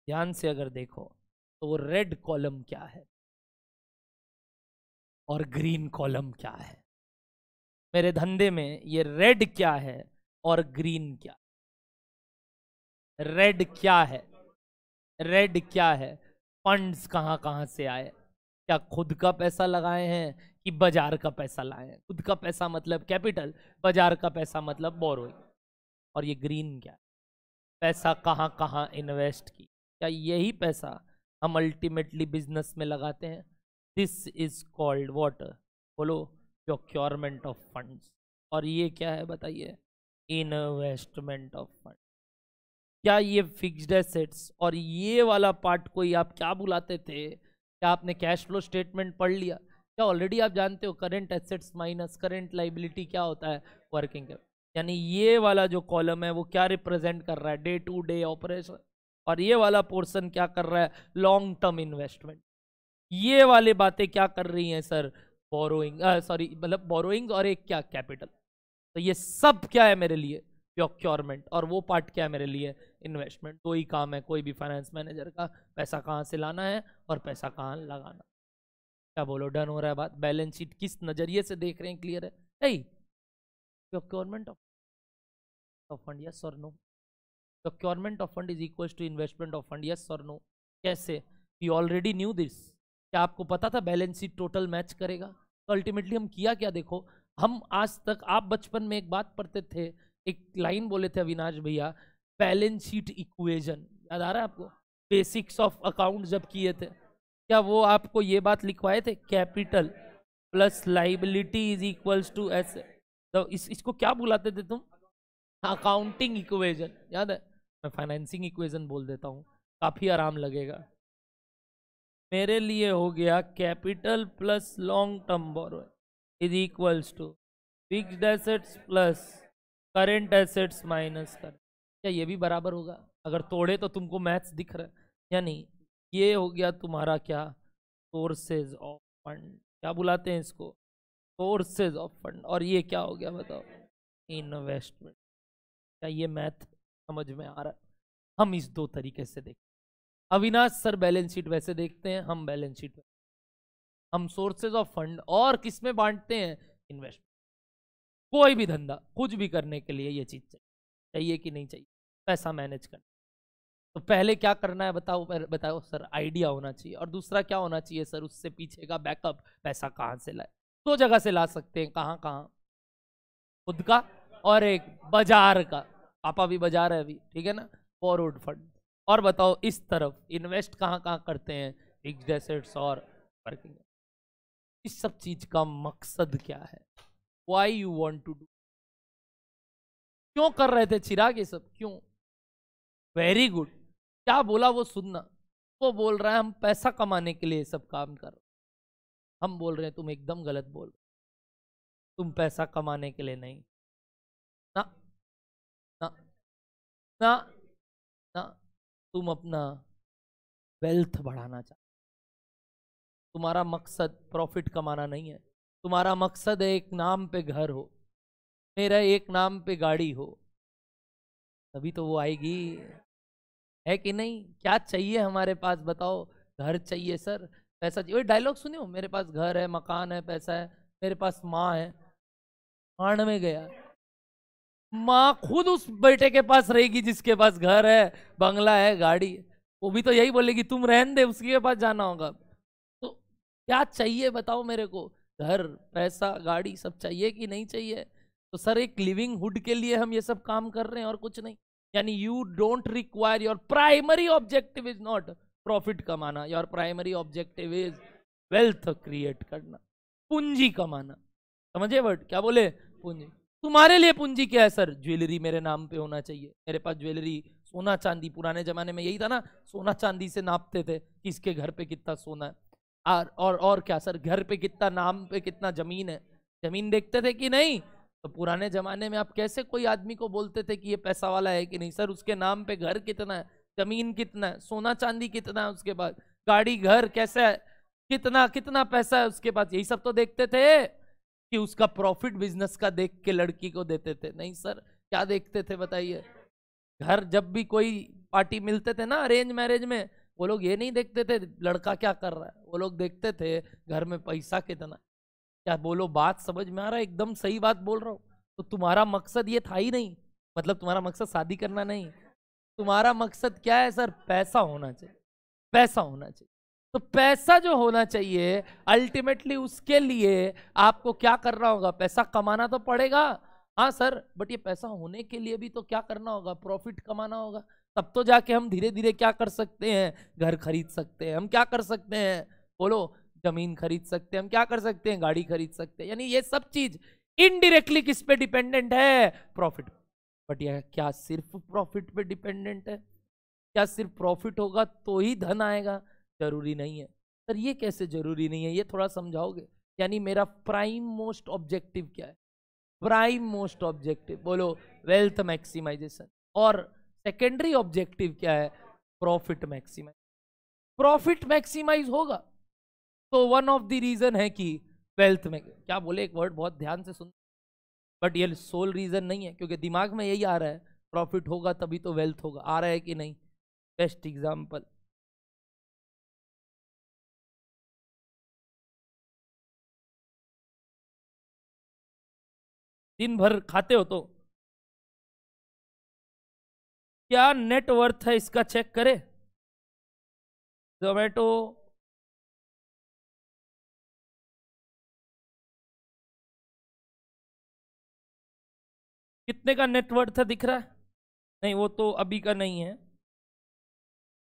ध्यान से अगर देखो तो वो रेड कॉलम क्या है और ग्रीन कॉलम क्या है मेरे धंधे में ये रेड क्या है और ग्रीन क्या रेड क्या है रेड क्या है फंड्स कहां कहां से आए क्या खुद का पैसा लगाए हैं कि बाजार का पैसा लाए हैं खुद का पैसा मतलब कैपिटल बाजार का पैसा मतलब बोरोइंग और ये ग्रीन क्या है पैसा कहाँ कहाँ इन्वेस्ट की क्या यही पैसा हम अल्टीमेटली बिजनेस में लगाते हैं दिस इज कॉल्ड वाटर बोलो प्रोक्योरमेंट ऑफ फंड्स और ये क्या है बताइए इन्वेस्टमेंट ऑफ फंड क्या ये फिक्स्ड एसेट्स और ये वाला पार्ट कोई आप क्या बुलाते थे क्या आपने कैश फ्लो स्टेटमेंट पढ़ लिया क्या ऑलरेडी आप जानते हो current assets minus current liability क्या होता है वर्किंग कैप यानी ये वाला जो कॉलम है वो क्या रिप्रेजेंट कर रहा है डे टू डे ऑपरेशन और ये वाला पोर्सन क्या कर रहा है लॉन्ग टर्म इन्वेस्टमेंट ये वाले बातें क्या कर रही हैं सर बोरोइंग सॉरी मतलब बोरोइंग और एक क्या कैपिटल तो ये सब क्या है मेरे लिए प्रोक्योरमेंट और वो पार्ट क्या है मेरे लिए इन्वेस्टमेंट दो काम है कोई भी फाइनेंस मैनेजर का पैसा कहाँ से लाना है और पैसा कहाँ लगाना क्या बोलो डन हो रहा है बात बैलेंस शीट किस नज़रिए से देख रहे हैं क्लियर है नहीं procurement of of fund yes और no procurement of fund is equal to investment of fund yes और नो कैसे यू ऑलरेडी न्यू दिस क्या आपको पता था बैलेंस शीट टोटल मैच करेगा तो अल्टीमेटली हम किया क्या देखो हम आज तक आप बचपन में एक बात पढ़ते थे एक लाइन बोले थे अविनाश भैया बैलेंस शीट इक्वेजन याद आ रहा है आपको बेसिक्स ऑफ अकाउंट जब किए थे क्या वो आपको ये बात लिखवाए थे capital plus liability is equals to S तो इस इसको क्या बुलाते थे तुम अकाउंटिंग इक्वेजन याद है मैं फाइनेंसिंग इक्वेजन बोल देता हूँ काफ़ी आराम लगेगा मेरे लिए हो गया capital plus long term borrow is equals to fix assets plus current assets minus कर क्या ये भी बराबर होगा अगर तोड़े तो तुमको मैथ्स दिख रहा है या नहीं ये हो गया तुम्हारा क्या सोर्सेज ऑफ फंड क्या बुलाते हैं इसको सोर्सेज ऑफ फंड और ये क्या हो गया बताओ इन्वेस्टमेंट क्या ये मैथ समझ में आ रहा है हम इस दो तरीके से देखते हैं अविनाश सर बैलेंस शीट वैसे देखते हैं हम बैलेंस शीट हम सोर्सेज ऑफ फंड और किस में बांटते हैं इन्वेस्टमेंट कोई भी धंधा कुछ भी करने के लिए ये चीज़ चाहिए चाहिए कि नहीं चाहिए पैसा मैनेज करना तो पहले क्या करना है बताओ बताओ सर आइडिया होना चाहिए और दूसरा क्या होना चाहिए सर उससे पीछे का बैकअप पैसा कहाँ से लाए दो जगह से ला सकते हैं कहाँ कहाँ खुद का और एक बाजार का पापा भी बाजार है अभी ठीक है ना फॉरवर्ड फंड और बताओ इस तरफ इन्वेस्ट कहाँ कहाँ करते हैं फिक्स एसेट्स और वर्किंग इस सब चीज़ का मकसद क्या है why you want to do क्यों कर रहे थे चिराग ये सब क्यों वेरी गुड क्या बोला वो सुनना वो बोल रहा है हम पैसा कमाने के लिए सब काम कर रहे हम बोल रहे हैं तुम एकदम गलत बोल रहे तुम पैसा कमाने के लिए नहीं ना ना ना ना तुम अपना वेल्थ बढ़ाना चाहते तुम्हारा मकसद प्रॉफिट कमाना नहीं है तुम्हारा मकसद है एक नाम पे घर हो मेरा एक नाम पे गाड़ी हो तभी तो वो आएगी है कि नहीं क्या चाहिए हमारे पास बताओ घर चाहिए सर पैसा चाहिए डायलॉग सुनियो मेरे पास घर है मकान है पैसा है मेरे पास माँ है खाण में गया माँ खुद उस बेटे के पास रहेगी जिसके पास घर है बंगला है गाड़ी है वो भी तो यही बोलेगी तुम रहन दे उसके पास जाना होगा तो क्या चाहिए बताओ मेरे को घर पैसा गाड़ी सब चाहिए कि नहीं चाहिए तो सर एक लिविंग हुड के लिए हम ये सब काम कर रहे हैं और कुछ नहीं यानी you don't require your primary objective is not profit कमाना your primary objective is wealth create करना पूंजी कमाना समझे वर्ड क्या बोले पूंजी तुम्हारे लिए पूंजी क्या है सर ज्वेलरी मेरे नाम पे होना चाहिए मेरे पास ज्वेलरी सोना चांदी पुराने जमाने में यही था ना सोना चांदी से नापते थे किसके घर पे कितना सोना है और और और क्या सर घर पे कितना नाम पे कितना जमीन है जमीन देखते थे कि नहीं तो पुराने ज़माने में आप कैसे कोई आदमी को बोलते थे कि ये पैसा वाला है कि नहीं सर उसके नाम पे घर कितना है जमीन कितना है सोना चांदी कितना है उसके पास गाड़ी घर कैसा है कितना कितना पैसा है उसके पास यही सब तो देखते थे कि उसका प्रॉफिट बिजनेस का देख के लड़की को देते थे नहीं सर क्या देखते थे बताइए घर जब भी कोई पार्टी मिलते थे ना अरेंज मैरिज में वो लोग ये नहीं देखते थे लड़का क्या कर रहा है वो लोग देखते थे घर में पैसा कितना क्या बोलो बात समझ में आ रहा है एकदम सही बात बोल रहा हूँ तो तुम्हारा मकसद ये था ही नहीं मतलब तुम्हारा मकसद शादी करना नहीं तुम्हारा मकसद क्या है सर पैसा होना चाहिए पैसा होना चाहिए तो पैसा जो होना चाहिए अल्टीमेटली उसके लिए आपको क्या करना होगा पैसा कमाना तो पड़ेगा हाँ सर बट ये पैसा होने के लिए भी तो क्या करना होगा प्रॉफिट कमाना होगा तब तो जाके हम धीरे धीरे क्या कर सकते हैं घर खरीद सकते हैं हम क्या कर सकते हैं बोलो जमीन खरीद सकते हैं हम क्या कर सकते हैं गाड़ी खरीद सकते हैं यानी ये सब चीज इनडिरेक्टली किस पे डिपेंडेंट है प्रॉफिट बट यह क्या सिर्फ प्रॉफिट पे डिपेंडेंट है क्या सिर्फ प्रॉफिट होगा तो ही धन आएगा जरूरी नहीं है सर ये कैसे जरूरी नहीं है ये थोड़ा समझाओगे यानी मेरा प्राइम मोस्ट ऑब्जेक्टिव क्या है प्राइम मोस्ट ऑब्जेक्टिव बोलो वेल्थ मैक्सिमाइजेशन और सेकेंडरी ऑब्जेक्टिव क्या है प्रॉफिट मैक्सिमाइज प्रॉफिट मैक्सिमाइज होगा तो वन ऑफ द रीजन है कि वेल्थ में क्या बोले एक वर्ड बहुत ध्यान से सुन बट ये सोल रीजन नहीं है क्योंकि दिमाग में यही आ रहा है प्रॉफिट होगा तभी तो वेल्थ होगा आ रहा है कि नहीं बेस्ट एग्जाम्पल दिन भर खाते हो तो क्या नेटवर्थ है इसका चेक करें जोमेटो कितने का नेटवर्थ दिख रहा है नहीं वो तो अभी का नहीं है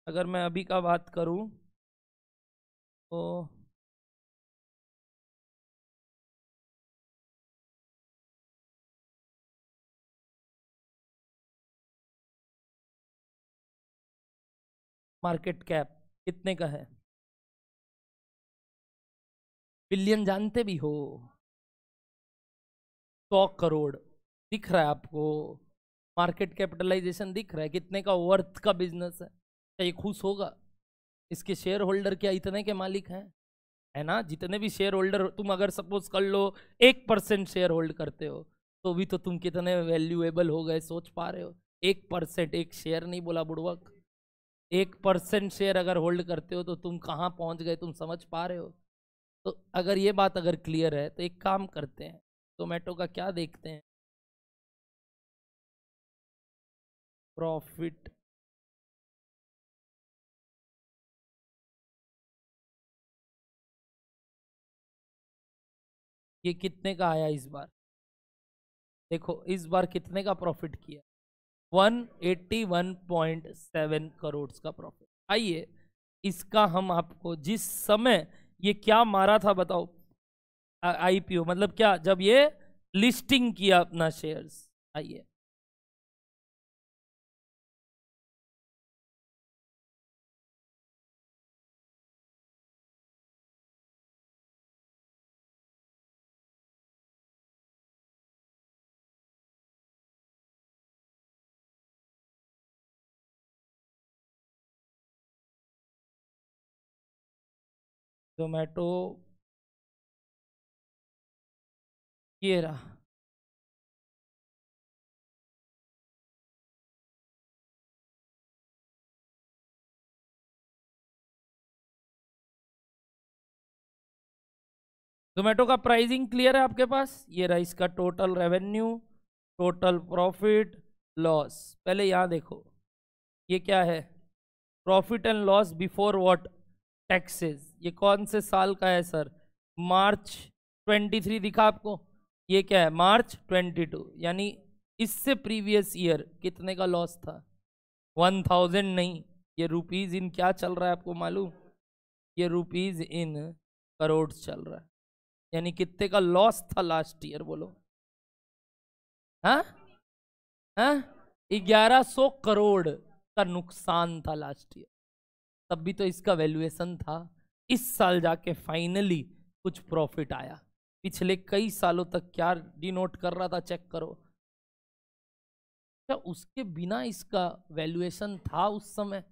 अगर मैं अभी का बात करूं तो मार्केट कैप कितने का है बिलियन जानते भी हो सौ करोड़ दिख रहा है आपको मार्केट कैपिटलाइजेशन दिख रहा है कितने का वर्थ का बिजनेस है क्या ये खुश होगा इसके शेयर होल्डर क्या इतने के मालिक हैं है ना जितने भी शेयर होल्डर तुम अगर सपोज कर लो एक परसेंट शेयर होल्ड करते हो तो भी तो तुम कितने वैल्यूएबल हो गए सोच पा रहे हो एक परसेंट एक शेयर नहीं बोला बुड़वक एक परसेंट शेयर अगर होल्ड करते हो तो तुम कहाँ पहुँच गए तुम समझ पा रहे हो तो अगर ये बात अगर क्लियर है तो एक काम करते हैं जोमेटो का क्या देखते हैं प्रॉफिट ये कितने का आया इस बार देखो इस बार कितने का प्रॉफिट किया 181.7 करोड़ का प्रॉफिट आइए इसका हम आपको जिस समय ये क्या मारा था बताओ आईपीओ मतलब क्या जब ये लिस्टिंग किया अपना शेयर्स आइए जोमेटो ये रहा जोमेटो का प्राइसिंग क्लियर है आपके पास ये रहा इसका total revenue total profit loss पहले यहाँ देखो ये क्या है profit and loss before what taxes ये कौन से साल का है सर मार्च 23 दिखा आपको ये क्या है मार्च 22 यानी इससे प्रीवियस ईयर कितने का लॉस था 1000 नहीं ये रुपीज़ इन क्या चल रहा है आपको मालूम ये रुपीज़ इन करोड़ चल रहा है यानी कितने का लॉस था लास्ट ईयर बोलो हाँ हाँ ग्यारह सौ करोड़ का नुकसान था लास्ट ईयर तब भी तो इसका वैल्यूएशन था इस साल जाके फाइनली कुछ प्रॉफिट आया पिछले कई सालों तक क्या डिनोट कर रहा था चेक करो क्या उसके बिना इसका वैल्यूएशन था उस समय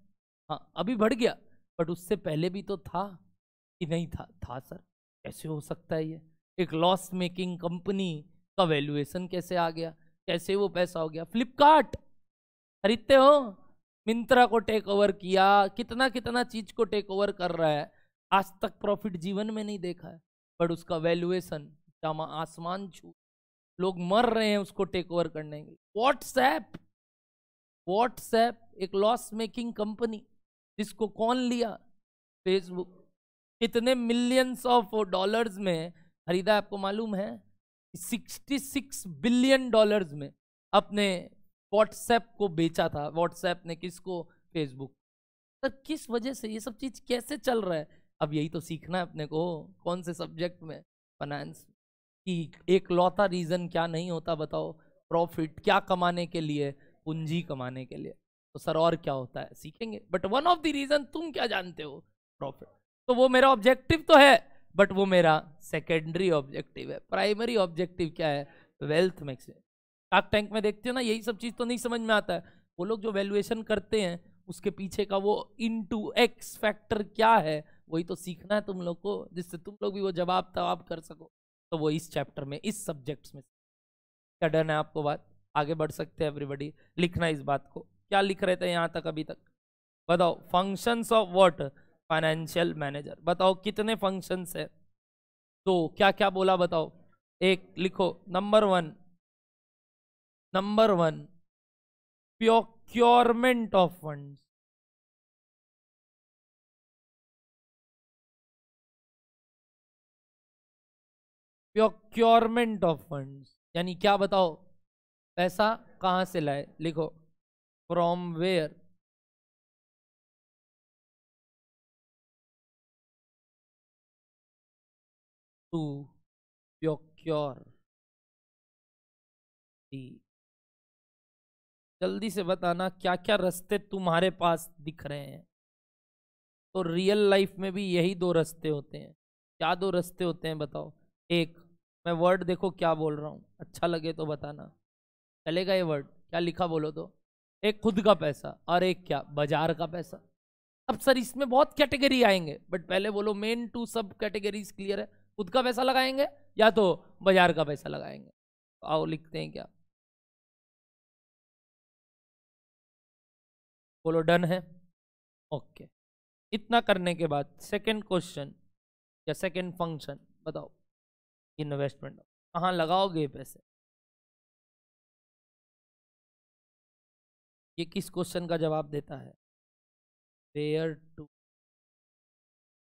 हाँ अभी बढ़ गया बट उससे पहले भी तो था कि नहीं था था सर कैसे हो सकता है ये एक लॉस मेकिंग कंपनी का वैल्यूएशन कैसे आ गया कैसे वो पैसा हो गया फ्लिपकार्ट खरीदते हो मिंत्रा को टेक ओवर किया कितना कितना चीज को टेक ओवर कर रहा है आज तक प्रॉफिट जीवन में नहीं देखा है बट उसका वैल्यूएशन आसमान छू लोग मर रहे हैं उसको टेक ओवर करने के लिए व्हाट्सएप व्हाट्सएप एक लॉस मेकिंग कंपनी जिसको कौन लिया फेसबुक कितने मिलियंस ऑफ डॉलर्स में खरीदा आपको मालूम है 66 बिलियन डॉलर्स में अपने व्हाट्सएप को बेचा था व्हाट्सएप ने किसको फेसबुक सर तो किस वजह से ये सब चीज़ कैसे चल रहा है अब यही तो सीखना है अपने को कौन से सब्जेक्ट में फाइनेंस कि एक लौता रीज़न क्या नहीं होता बताओ प्रॉफिट क्या कमाने के लिए पूंजी कमाने के लिए तो सर और क्या होता है सीखेंगे but one of the reason तुम क्या जानते हो प्रॉफिट तो वो मेरा ऑब्जेक्टिव तो है बट वो मेरा सेकेंडरी ऑब्जेक्टिव है प्राइमरी ऑब्जेक्टिव क्या है वेल्थ मैक्सिम स्टॉक टैंक में देखते हो ना यही सब चीज़ तो नहीं समझ में आता है वो लोग जो वैल्यूएशन करते हैं उसके पीछे का वो इन टू एक्स फैक्टर क्या है वही तो सीखना है तुम लोग को जिससे तुम लोग भी वो जवाब तवाब कर सको तो वो इस चैप्टर में इस सब्जेक्ट्स में क्या डन है आपको बात आगे बढ़ सकते हैं एवरीबडी लिखना इस बात को क्या लिख रहे थे यहाँ तक अभी तक बताओ functions of what financial manager बताओ कितने फंक्शंस है तो क्या क्या बोला बताओ एक लिखो number one number one procurement of funds procurement of funds यानी क्या बताओ पैसा कहाँ से लाए लिखो फ्रॉम वेयर टू प्योक्योर जल्दी से बताना क्या क्या रास्ते तुम्हारे पास दिख रहे हैं तो रियल लाइफ में भी यही दो रास्ते होते हैं क्या दो रास्ते होते हैं बताओ एक मैं वर्ड देखो क्या बोल रहा हूँ अच्छा लगे तो बताना चलेगा ये वर्ड क्या लिखा बोलो तो एक खुद का पैसा और एक क्या बाजार का पैसा अब सर इसमें बहुत कैटेगरी आएंगे बट पहले बोलो मेन टू सब कैटेगरीज क्लियर है खुद का पैसा लगाएंगे या तो बाजार का पैसा लगाएंगे तो आओ लिखते हैं क्या बोलो डन है ओके इतना करने के बाद सेकंड क्वेश्चन या सेकंड फंक्शन बताओ इन्वेस्टमेंट कहाँ लगाओगे पैसे ये किस क्वेश्चन का जवाब देता है where to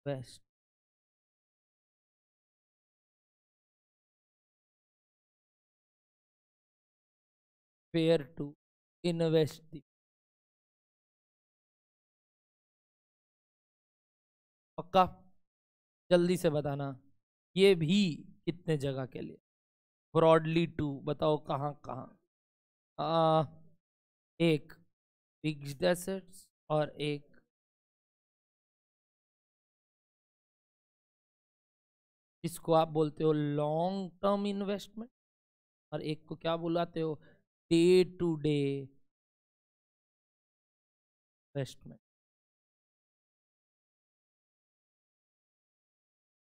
waste where to invest पक्का जल्दी से बताना ये भी इतने जगह के लिए ब्रॉडली टू बताओ कहाँ कहाँ एक फिक्स्ड एसेट्स और एक इसको आप बोलते हो लॉन्ग टर्म इन्वेस्टमेंट और एक को क्या बुलाते हो डे टू डे इन्वेस्टमेंट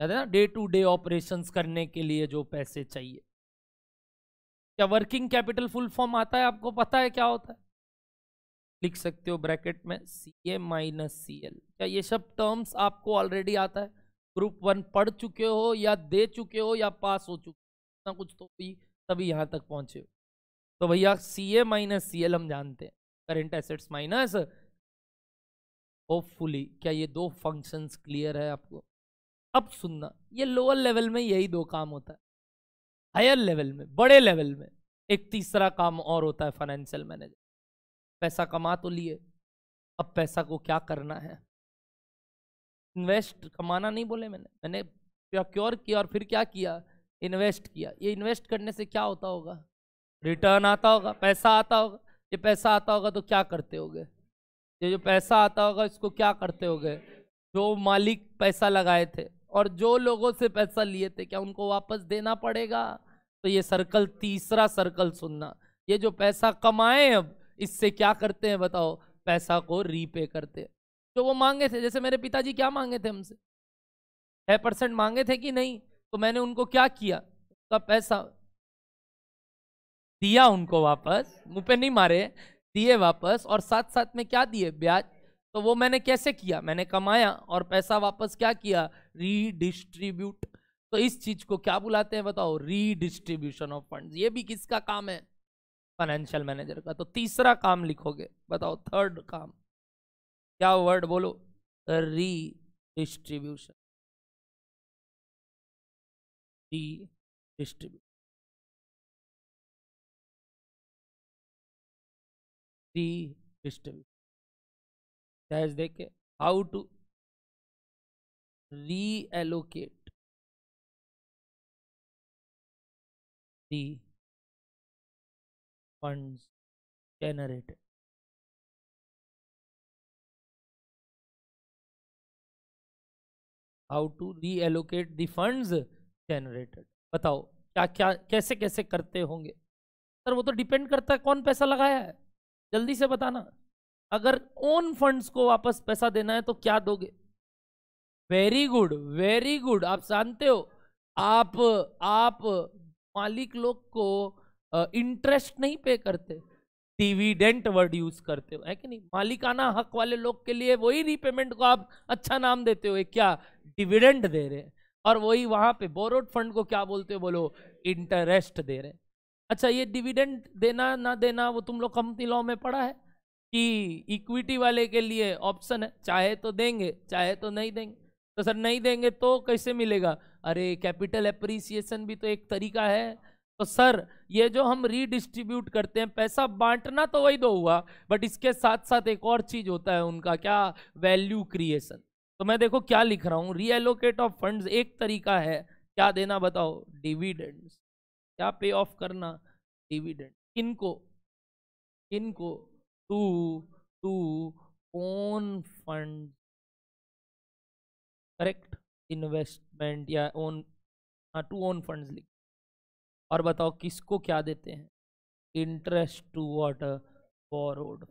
याद है ना डे टू डे ऑपरेशंस करने के लिए जो पैसे चाहिए क्या वर्किंग कैपिटल फुल फॉर्म आता है आपको पता है क्या होता है लिख सकते हो ब्रैकेट में सी ए माइनस सी एल क्या ये सब टर्म्स आपको ऑलरेडी आता है ग्रुप वन पढ़ चुके हो या दे चुके हो या पास हो चुके हो ना कुछ तो भी तभी यहाँ तक पहुँचे हो तो भैया सी ए माइनस सी एल हम जानते हैं करेंट एसेट्स माइनस होपफुली क्या ये दो फंक्शंस क्लियर है आपको अब सुनना ये लोअर लेवल में यही दो काम होता है हायर लेवल में बड़े लेवल में एक तीसरा काम और होता है फाइनेंशियल मैनेजर पैसा कमा तो लिए अब पैसा को क्या करना है इन्वेस्ट कमाना नहीं बोले मैंने मैंने प्रोक्योर किया और फिर क्या किया इन्वेस्ट किया ये इन्वेस्ट करने से क्या होता होगा रिटर्न आता होगा पैसा आता होगा ये पैसा आता होगा तो क्या करते हो ये जो पैसा आता होगा इसको क्या करते हो जो मालिक पैसा लगाए थे और जो लोगों से पैसा लिए थे क्या उनको वापस देना पड़ेगा तो ये सर्कल तीसरा सर्कल सुनना ये जो पैसा कमाए अब इससे क्या करते हैं बताओ पैसा को रीपे करते हैं जो तो वो मांगे थे जैसे मेरे पिताजी क्या मांगे थे हमसे छः परसेंट मांगे थे कि नहीं तो मैंने उनको क्या किया उसका पैसा दिया उनको वापस मुँह पे नहीं मारे दिए वापस और साथ साथ में क्या दिए ब्याज तो वो मैंने कैसे किया मैंने कमाया और पैसा वापस क्या किया रीडिस्ट्रीब्यूट तो इस चीज को क्या बुलाते हैं बताओ रीडिस्ट्रीब्यूशन ऑफ फंड ये भी किसका काम है फाइनेंशियल मैनेजर का तो तीसरा काम लिखोगे बताओ थर्ड काम क्या वर्ड बोलो रीडिस्ट्रीब्यूशन री डिस्ट्रीब्यूशन री डिस्ट्रीब्यूशन देखे how to reallocate the funds generated how to reallocate the funds generated बताओ क्या क्या कैसे कैसे करते होंगे सर वो तो डिपेंड करता है कौन पैसा लगाया है जल्दी से बताना अगर ओन फंड्स को वापस पैसा देना है तो क्या दोगे वेरी गुड वेरी गुड आप जानते हो आप आप मालिक लोग को इंटरेस्ट नहीं पे करते डिविडेंट वर्ड यूज करते हो है कि नहीं मालिकाना हक वाले लोग के लिए वही रीपेमेंट को आप अच्छा नाम देते हो क्या डिविडेंट दे रहे हैं और वही वहां पे बोरोड फंड को क्या बोलते हो बोलो इंटरेस्ट दे रहे हैं अच्छा ये डिविडेंट देना ना देना वो तुम लोग कंपनी लॉ में पढ़ा है कि इक्विटी वाले के लिए ऑप्शन है चाहे तो देंगे चाहे तो नहीं देंगे तो सर नहीं देंगे तो कैसे मिलेगा अरे कैपिटल अप्रिसिएशन भी तो एक तरीका है तो सर ये जो हम रीडिस्ट्रीब्यूट करते हैं पैसा बांटना तो वही दो हुआ बट इसके साथ साथ एक और चीज होता है उनका क्या वैल्यू क्रिएशन तो मैं देखो क्या लिख रहा हूँ रीएलोकेट ऑफ फंड एक तरीका है क्या देना बताओ डिविडेंड क्या पे ऑफ करना डिविडेंड किनको किनको to to own fund correct investment या ओन हाँ टू ओन फंड्स लिख और बताओ किसको क्या देते हैं interest to what borrowed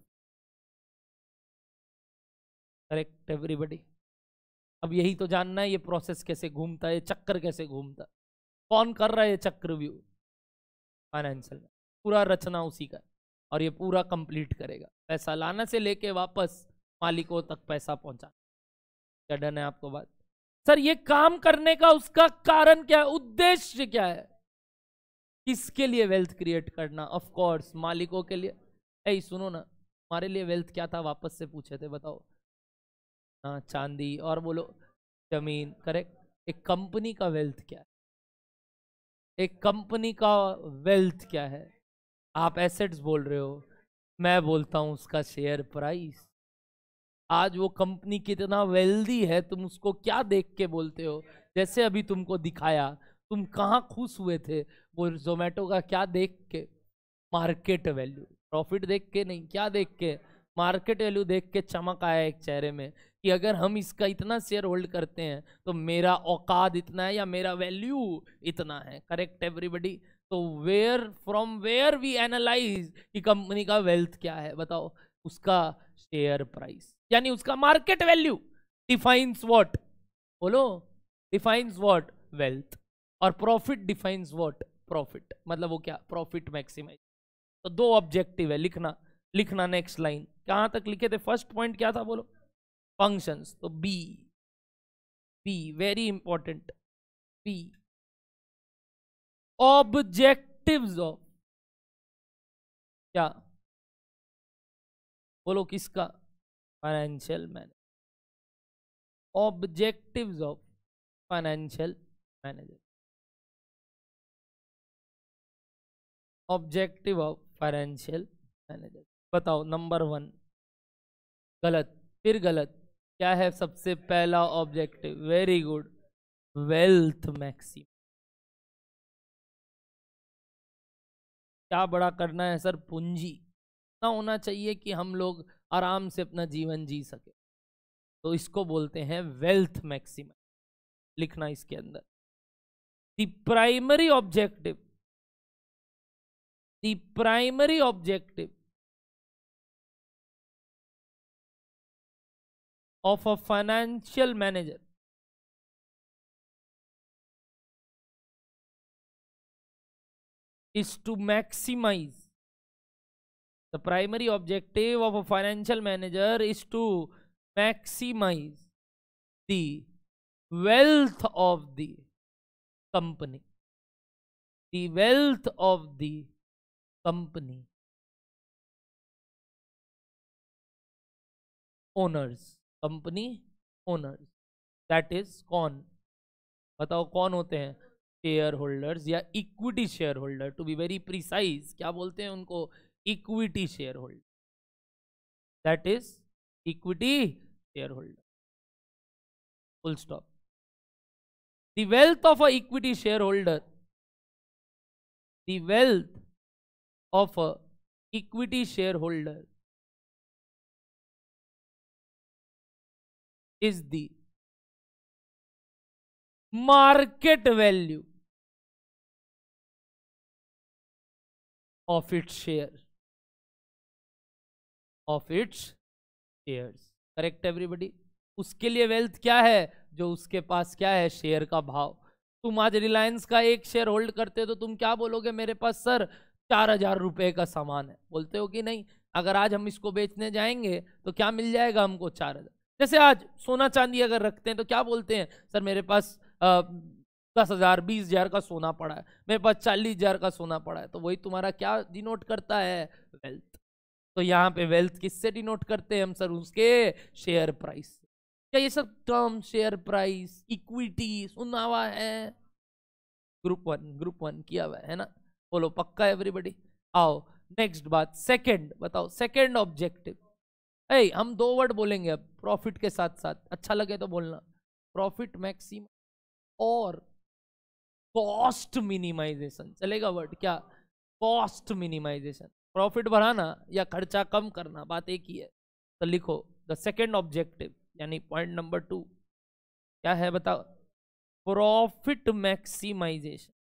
correct everybody अब यही तो जानना है ये प्रोसेस कैसे घूमता है चक्कर कैसे घूमता है कौन कर रहा है ये व्यू फाइनेंशियल में पूरा रचना उसी का और ये पूरा कंप्लीट करेगा पैसा लाना से लेके वापस मालिकों तक पैसा पहुंचाना क्या डन है आपको बात सर ये काम करने का उसका कारण क्या है उद्देश्य क्या है किसके लिए वेल्थ क्रिएट करना ऑफ कोर्स मालिकों के लिए ऐ सुनो ना हमारे लिए वेल्थ क्या था वापस से पूछे थे बताओ हाँ चांदी और बोलो जमीन करेक्ट एक कंपनी का वेल्थ क्या है एक कंपनी का वेल्थ क्या है आप एसेट्स बोल रहे हो मैं बोलता हूँ उसका शेयर प्राइस आज वो कंपनी कितना वेल्दी है तुम उसको क्या देख के बोलते हो जैसे अभी तुमको दिखाया तुम कहाँ खुश हुए थे वो जोमेटो का क्या देख के मार्केट वैल्यू प्रॉफिट देख के नहीं क्या देख के मार्केट वैल्यू देख के चमक आया एक चेहरे में कि अगर हम इसका इतना शेयर होल्ड करते हैं तो मेरा औकात इतना है या मेरा वैल्यू इतना है करेक्ट एवरीबडी तो where from where we analyse कि कंपनी का वेल्थ क्या है बताओ उसका शेयर प्राइस यानी उसका मार्केट वैल्यू डिफाइंस वॉट बोलो डिफाइंस वॉट वेल्थ और प्रॉफिट डिफाइंस वॉट प्रॉफिट मतलब वो क्या प्रॉफिट मैक्सिमाइज तो दो ऑब्जेक्टिव है लिखना लिखना नेक्स्ट लाइन कहाँ तक लिखे थे फर्स्ट पॉइंट क्या था बोलो फंक्शंस तो be be very important be objectives of क्या बोलो किसका financial manager objectives of financial manager objective of financial manager बताओ नंबर वन गलत फिर गलत क्या है सबसे पहला objective very good wealth maxim क्या बड़ा करना है सर पूंजी इतना होना चाहिए कि हम लोग आराम से अपना जीवन जी सके तो इसको बोलते हैं वेल्थ मैक्सिम लिखना इसके अंदर the primary objective the primary objective of a financial manager is to maximize The primary objective of a financial manager is to maximize the wealth of the company. The wealth of the company owners. Company owners. That is कौन बताओ कौन होते हैं share holders या equity share holder to be very precise क्या बोलते हैं उनको equity shareholder that is equity shareholder full stop the wealth of a equity shareholder the wealth of a equity shareholder is the market value of its share of its shares correct everybody उसके लिए wealth क्या है जो उसके पास क्या है share का भाव तुम आज रिलायंस का एक शेयर होल्ड करते तो तुम क्या बोलोगे मेरे पास सर चार हजार रुपये का सामान है बोलते हो कि नहीं अगर आज हम इसको बेचने जाएंगे तो क्या मिल जाएगा हमको चार हजार जैसे आज सोना चांदी अगर रखते हैं तो क्या बोलते हैं सर मेरे पास आ, दस हजार बीस हजार का सोना पड़ा है मेरे पास चालीस हजार का सोना पड़ा है तो वही तुम्हारा क्या डिनोट करता है वेल्थ तो यहाँ पे वेल्थ किससे डिनोट करते हैं हम सर उसके शेयर प्राइस क्या ये सब टर्म शेयर प्राइस इक्विटी सुना हुआ है ग्रुप वन ग्रुप वन किया हुआ है ना बोलो पक्का एवरीबडी आओ नेक्स्ट बात सेकंड बताओ सेकंड ऑब्जेक्टिव ए हम दो वर्ड बोलेंगे अब प्रॉफिट के साथ साथ अच्छा लगे तो बोलना प्रॉफिट मैक्सिम और कॉस्ट मिनिमाइजेशन चलेगा वर्ड क्या कॉस्ट मिनिमाइजेशन प्रॉफिट बढ़ाना या खर्चा कम करना बात एक ही है तो लिखो द सेकेंड ऑब्जेक्टिव यानी पॉइंट नंबर टू क्या है बताओ प्रॉफिट मैक्सिमाइजेशन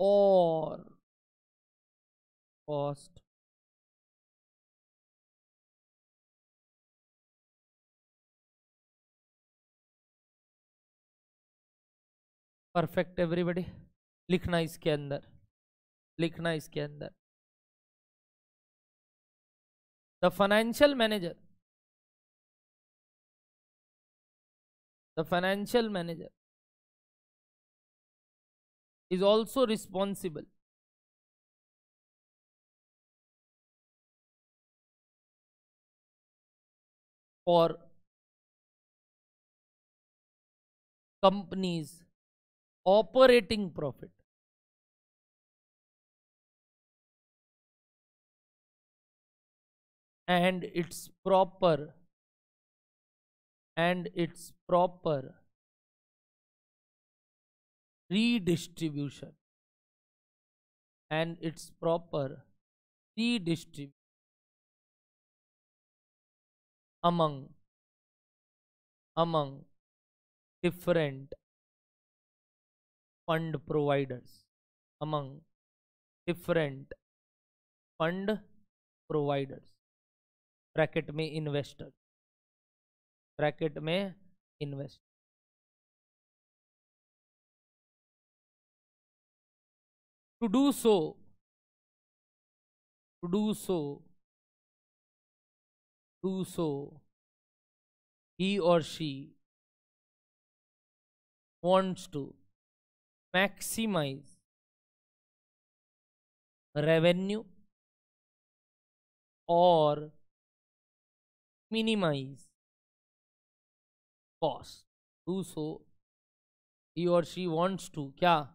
और कॉस्ट परफेक्ट एवरीबडी लिखना इसके अंदर लिखना इसके अंदर the financial manager the financial manager is also responsible for companies operating profit and its proper and its proper redistribution and its proper redistribution among among different fund providers among different fund providers bracket में investor bracket में invest to do so to do so do so ही और she wants to maximise revenue और minimize cost do so he or she wants to kya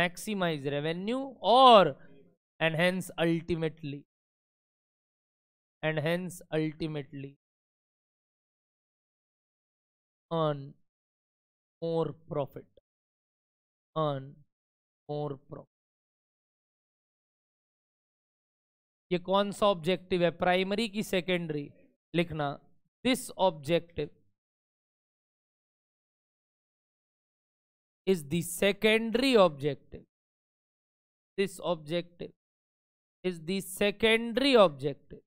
maximize revenue or and hence ultimately and hence ultimately earn more profit earn more profit ये कौन सा objective है primary की secondary लिखना this objective is the secondary objective this objective is the secondary objective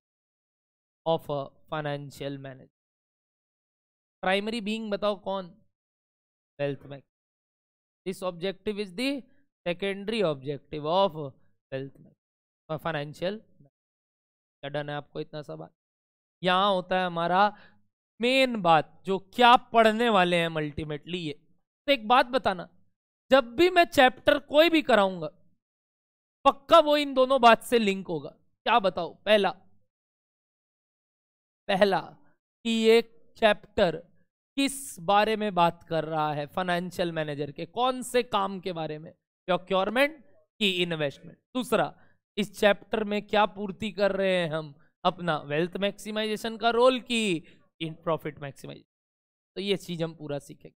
of a financial manager primary being बताओ कौन wealth max this objective is the secondary objective of wealth max financial क्या done है आपको इतना सवाल यहाँ होता है हमारा मेन बात जो क्या पढ़ने वाले हैं अल्टीमेटली ये तो एक बात बताना जब भी मैं चैप्टर कोई भी कराऊंगा पक्का वो इन दोनों बात से लिंक होगा क्या बताओ पहला पहला कि ये चैप्टर किस बारे में बात कर रहा है फाइनेंशियल मैनेजर के कौन से काम के बारे में प्रोक्योरमेंट की इन्वेस्टमेंट दूसरा इस चैप्टर में क्या पूर्ति कर रहे हैं हम अपना वेल्थ मैक्सिमाइजेशन का रोल की इन प्रॉफिट मैक्सिमाइजेशन तो ये चीज हम पूरा सीखेंगे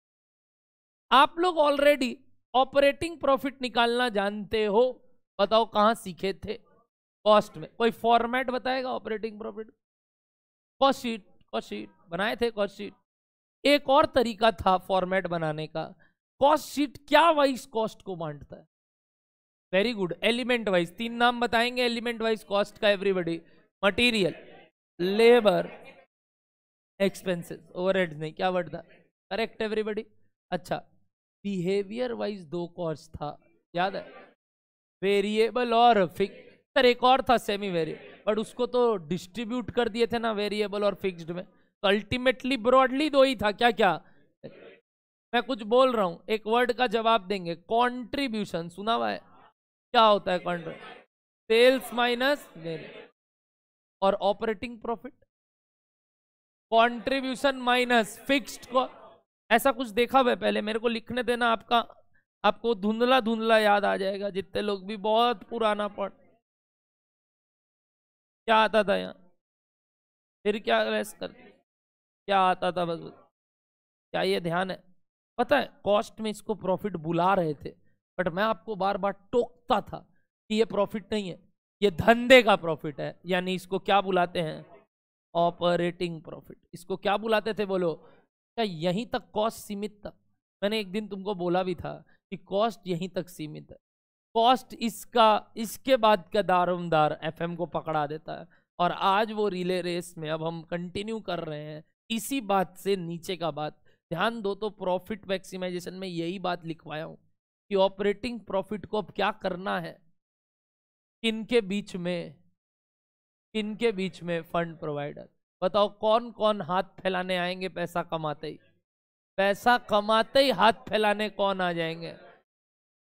आप लोग ऑलरेडी ऑपरेटिंग प्रॉफिट निकालना जानते हो बताओ कहाँ सीखे थे कॉस्ट में कोई फॉर्मेट बताएगा operating profit cost sheet cost sheet बनाए थे कॉस्ट शीट एक और तरीका था फॉर्मेट बनाने का कॉस्ट शीट क्या वाइज कॉस्ट को बांटता है वेरी गुड एलिमेंट वाइज तीन नाम बताएंगे एलिमेंट वाइज कॉस्ट का everybody material labour expenses overheads नहीं क्या वर्ड था करेक्ट एवरीबडी अच्छा बिहेवियर वाइज दो कॉर्स था याद है वेरिएबल और फिक्स सर एक और था सेमी वेरिएबल बट उसको तो डिस्ट्रीब्यूट कर दिए थे ना वेरिएबल और फिक्स्ड में तो अल्टीमेटली ब्रॉडली दो ही था क्या क्या मैं कुछ बोल रहा हूँ एक वर्ड का जवाब देंगे कॉन्ट्रीब्यूशन सुना हुआ है क्या होता है कॉन्ट्री सेल्स माइनस और operating profit contribution minus fixed को ऐसा कुछ देखा हुआ पहले मेरे को लिखने देना आपका आपको धुंधला धुंधला याद आ जाएगा जितने लोग भी बहुत पुराना पढ़ क्या आता था यहाँ फिर क्या रेस कर क्या आता था बस क्या ये ध्यान है पता है कॉस्ट में इसको प्रॉफिट बुला रहे थे बट मैं आपको बार बार टोकता था कि ये प्रॉफिट नहीं है ये धंधे का प्रॉफिट है यानी इसको क्या बुलाते हैं ऑपरेटिंग प्रॉफिट इसको क्या बुलाते थे बोलो क्या यहीं तक कॉस्ट सीमित था मैंने एक दिन तुमको बोला भी था कि कॉस्ट यहीं तक सीमित है कॉस्ट इसका इसके बाद का दारोमदार एफ को पकड़ा देता है और आज वो रिले रेस में अब हम कंटिन्यू कर रहे हैं इसी बात से नीचे का बात ध्यान दो तो प्रॉफिट मैक्सिमाइजेशन में यही बात लिखवाया हूँ कि ऑपरेटिंग प्रॉफिट को अब क्या करना है किन के बीच में किनके बीच में फंड प्रोवाइडर बताओ कौन कौन हाथ फैलाने आएंगे पैसा कमाते ही पैसा कमाते ही हाथ फैलाने कौन आ जाएंगे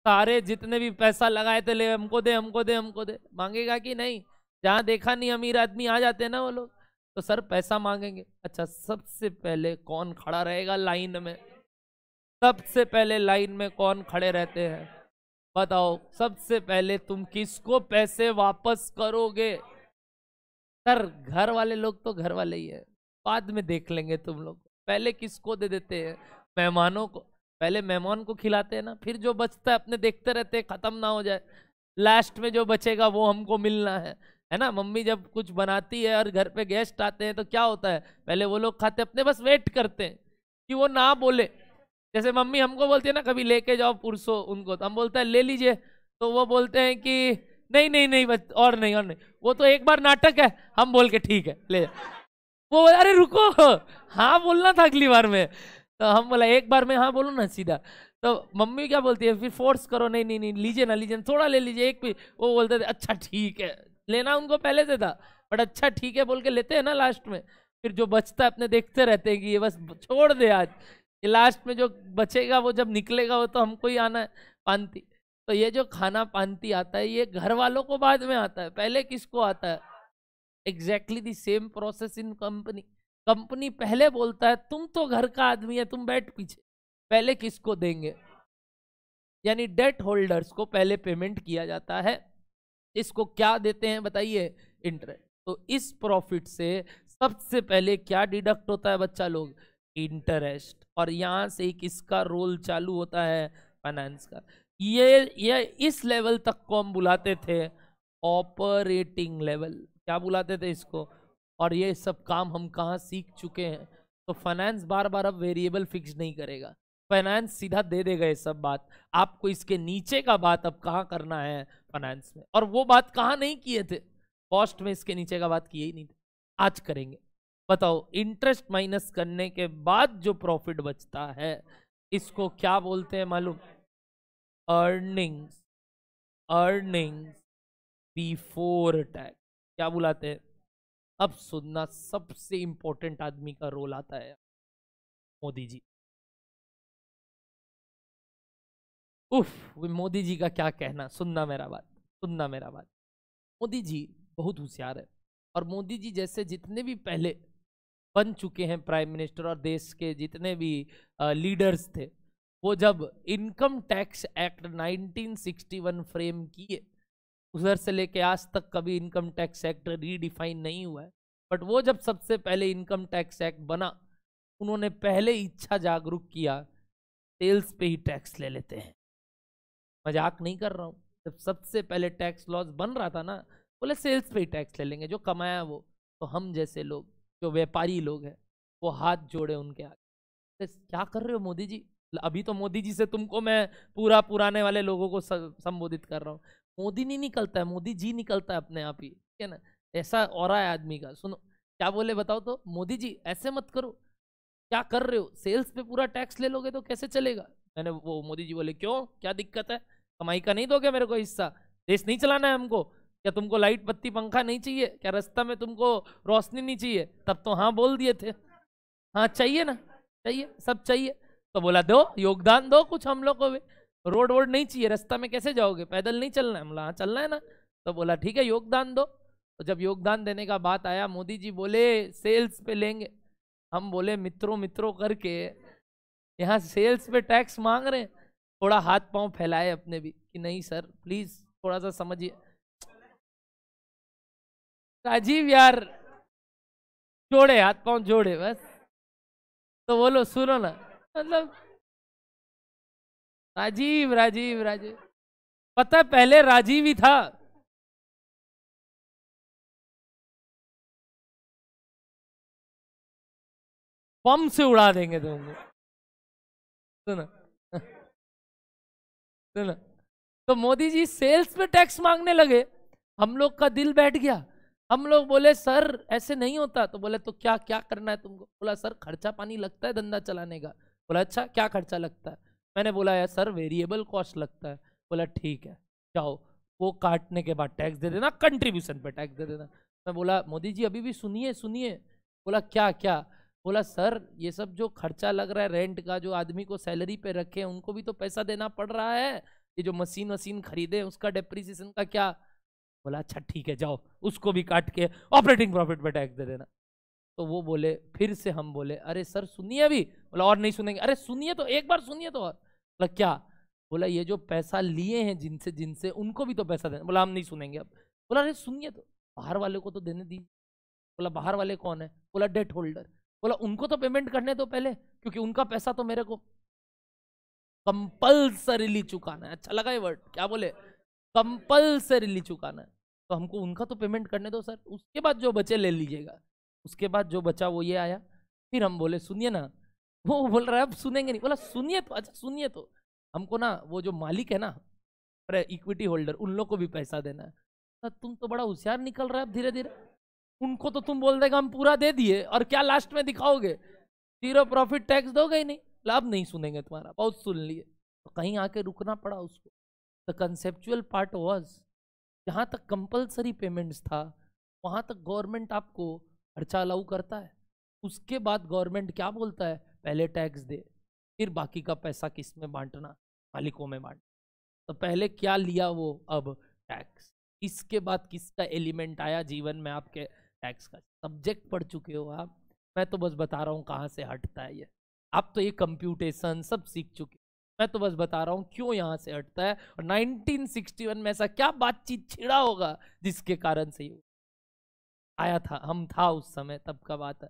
सारे जितने भी पैसा लगाए थे ले हमको दे हमको दे हमको दे मांगेगा कि नहीं जहां देखा नहीं अमीर आदमी आ जाते ना वो लोग तो सर पैसा मांगेंगे अच्छा सबसे पहले कौन खड़ा रहेगा लाइन में सबसे पहले लाइन में कौन खड़े रहते हैं बताओ सबसे पहले तुम किसको पैसे वापस करोगे सर घर वाले लोग तो घर वाले ही है बाद में देख लेंगे तुम लोग पहले किसको दे देते हैं मेहमानों को पहले मेहमान को खिलाते हैं ना फिर जो बचता है अपने देखते रहते हैं खत्म ना हो जाए लास्ट में जो बचेगा वो हमको मिलना है है ना मम्मी जब कुछ बनाती है और घर पे गेस्ट आते हैं तो क्या होता है पहले वो लोग खाते अपने बस वेट करते हैं कि वो ना बोले जैसे मम्मी हमको बोलती है ना कभी लेके जाओ पुरुषों उनको तो हम बोलते हैं ले लीजिए तो वो बोलते हैं कि नहीं नहीं नहीं बस और नहीं और नहीं वो तो एक बार नाटक है हम बोल के ठीक है ले वो अरे रुको हाँ बोलना था अगली बार में तो हम बोला एक बार में हाँ बोलो ना सीधा तो मम्मी क्या बोलती है फिर फोर्स करो नहीं नहीं नहीं लीजिए ना लीजिए थोड़ा ले लीजिए एक भी वो बोलते थे अच्छा ठीक है लेना उनको पहले से था बट अच्छा ठीक है बोल के लेते हैं ना लास्ट में फिर जो बचता है अपने देखते रहते हैं कि ये बस छोड़ दे आज लास्ट में जो बचेगा वो जब निकलेगा वो तो हमको ही आना है पानती तो ये जो खाना पानती आता है ये घर वालों को बाद में आता है पहले किसको आता है exactly the same process in company company पहले बोलता है तुम तो घर का आदमी है तुम बैठ पीछे पहले किसको देंगे यानी डेट होल्डर्स को पहले पेमेंट किया जाता है इसको क्या देते हैं बताइए इंटरेस्ट तो इस प्रॉफिट से सबसे पहले क्या डिडक्ट होता है बच्चा लोग इंटरेस्ट और यहाँ से किसका रोल चालू होता है फाइनेंस का ये ये इस लेवल तक को हम बुलाते थे ऑपरेटिंग लेवल क्या बुलाते थे इसको और ये सब काम हम कहाँ सीख चुके हैं तो फाइनेंस बार बार अब वेरिएबल फिक्स नहीं करेगा फाइनेंस सीधा दे देगा ये सब बात आपको इसके नीचे का बात अब कहाँ करना है फाइनेंस में और वो बात कहाँ नहीं किए थे कॉस्ट में इसके नीचे का बात किए ही नहीं थे आज करेंगे बताओ इंटरेस्ट माइनस करने के बाद जो प्रॉफिट बचता है इसको क्या बोलते हैं मालूम अर्निंग्स अर्निंग्स बिफोर टैक्स क्या बुलाते हैं अब सुनना सबसे इंपॉर्टेंट आदमी का रोल आता है मोदी जी उफ मोदी जी का क्या कहना सुनना मेरा बात सुनना मेरा बात मोदी जी बहुत होशियार है और मोदी जी जैसे जितने भी पहले बन चुके हैं प्राइम मिनिस्टर और देश के जितने भी लीडर्स थे वो जब इनकम टैक्स एक्ट 1961 फ्रेम किए उधर से लेके आज तक कभी इनकम टैक्स एक्ट रीडिफाइन नहीं हुआ है बट वो जब सबसे पहले इनकम टैक्स एक्ट बना उन्होंने पहले इच्छा जागरूक किया सेल्स पे ही टैक्स ले लेते हैं मजाक नहीं कर रहा हूँ जब सबसे पहले टैक्स लॉस बन रहा था ना बोले सेल्स पे ही टैक्स ले लेंगे जो कमाया वो तो हम जैसे लोग जो व्यापारी लोग हैं वो हाथ जोड़े उनके आगे तो क्या कर रहे हो मोदी जी अभी तो मोदी जी से तुमको मैं पूरा पुराने वाले लोगों को संबोधित कर रहा हूँ मोदी नहीं निकलता है मोदी जी निकलता है अपने आप ही ठीक है ना ऐसा और है आदमी का सुनो क्या बोले बताओ तो मोदी जी ऐसे मत करो क्या कर रहे हो सेल्स पे पूरा टैक्स ले लोगे तो कैसे चलेगा मैंने वो मोदी जी बोले क्यों क्या दिक्कत है कमाई का नहीं दोगे मेरे को हिस्सा देश नहीं चलाना है हमको क्या तुमको लाइट बत्ती पंखा नहीं चाहिए क्या रास्ता में तुमको रोशनी नहीं चाहिए तब तो हाँ बोल दिए थे हाँ चाहिए ना चाहिए सब चाहिए तो बोला दो योगदान दो कुछ हम लोग को भी रोड वोड नहीं चाहिए रास्ता में कैसे जाओगे पैदल नहीं चलना है बोला हाँ चलना है ना तो बोला ठीक है योगदान दो तो जब योगदान देने का बात आया मोदी जी बोले सेल्स पे लेंगे हम बोले मित्रों मित्रों करके यहाँ सेल्स पे टैक्स मांग रहे हैं थोड़ा हाथ पांव फैलाए अपने भी कि नहीं सर प्लीज़ थोड़ा सा समझिए राजीव यार जोड़े हाथ पांव जोड़े बस तो बोलो सुनो ना मतलब राजीव राजीव राजीव पता है पहले राजीव ही था पम से उड़ा देंगे तुमको सुना सुना तो मोदी जी सेल्स पे टैक्स मांगने लगे हम लोग का दिल बैठ गया हम लोग बोले सर ऐसे नहीं होता तो बोले तो क्या क्या करना है तुमको बोला सर खर्चा पानी लगता है धंधा चलाने का बोला अच्छा क्या खर्चा लगता है मैंने बोला यार सर वेरिएबल कॉस्ट लगता है बोला ठीक है जाओ वो काटने के बाद टैक्स दे देना कंट्रीब्यूशन पे टैक्स दे देना मैं बोला मोदी जी अभी भी सुनिए सुनिए बोला क्या क्या बोला सर ये सब जो खर्चा लग रहा है रेंट का जो आदमी को सैलरी पे रखे उनको भी तो पैसा देना पड़ रहा है ये जो मशीन वसीन खरीदे उसका डिप्रिसिएशन का क्या बोला अच्छा ठीक है जाओ उसको भी काट के ऑपरेटिंग प्रॉफिट पर टैक्स दे देना तो वो बोले फिर से हम बोले अरे सर सुनिए अभी बोला और नहीं सुनेंगे अरे सुनिए तो एक बार सुनिए तो और बोला क्या बोला ये जो पैसा लिए हैं जिनसे जिनसे उनको भी तो पैसा देना बोला हम नहीं सुनेंगे अब बोला अरे सुनिए तो बाहर वाले को तो देने दीजिए बोला बाहर वाले कौन है बोला डेट होल्डर बोला उनको तो पेमेंट करने दो पहले क्योंकि उनका पैसा तो मेरे को कंपल्सरीली चुकाना है अच्छा लगा ये वर्ड क्या बोले कंपल्सरीली चुकाना है तो हमको उनका तो पेमेंट करने दो सर उसके बाद जो बचे ले लीजिएगा उसके बाद जो बचा वो ये आया फिर हम बोले सुनिए ना वो बोल रहा है अब सुनेंगे नहीं बोला सुनिए तो अच्छा सुनिए तो हमको ना वो जो मालिक है ना इक्विटी होल्डर उन लोग को भी पैसा देना है सर तुम तो बड़ा होशियार निकल रहा है अब धीरे धीरे उनको तो तुम बोल देगा हम पूरा दे दिए और क्या लास्ट में दिखाओगे जीरो प्रॉफिट टैक्स दोगे ही नहीं लाभ नहीं सुनेंगे तुम्हारा बहुत सुन लिए तो कहीं आके रुकना पड़ा उसको द कंसेप्चुअल पार्ट वॉज जहाँ तक कंपलसरी पेमेंट्स था वहाँ तक गवर्नमेंट आपको खर्चा अलाउ करता है उसके बाद गवर्नमेंट क्या बोलता है पहले टैक्स दे फिर बाकी का पैसा किस में बांटना मालिकों में बांटना तो पहले क्या लिया वो अब टैक्स इसके बाद किसका एलिमेंट आया जीवन में आपके टैक्स का सब्जेक्ट पढ़ चुके हो आप मैं तो बस बता रहा हूँ कहाँ से हटता है ये आप तो ये कंप्यूटेशन सब सीख चुके मैं तो बस बता रहा हूँ क्यों यहाँ से हटता है और 1961 में ऐसा क्या बातचीत छिड़ा होगा जिसके कारण से ये आया था हम था उस समय तब का बात है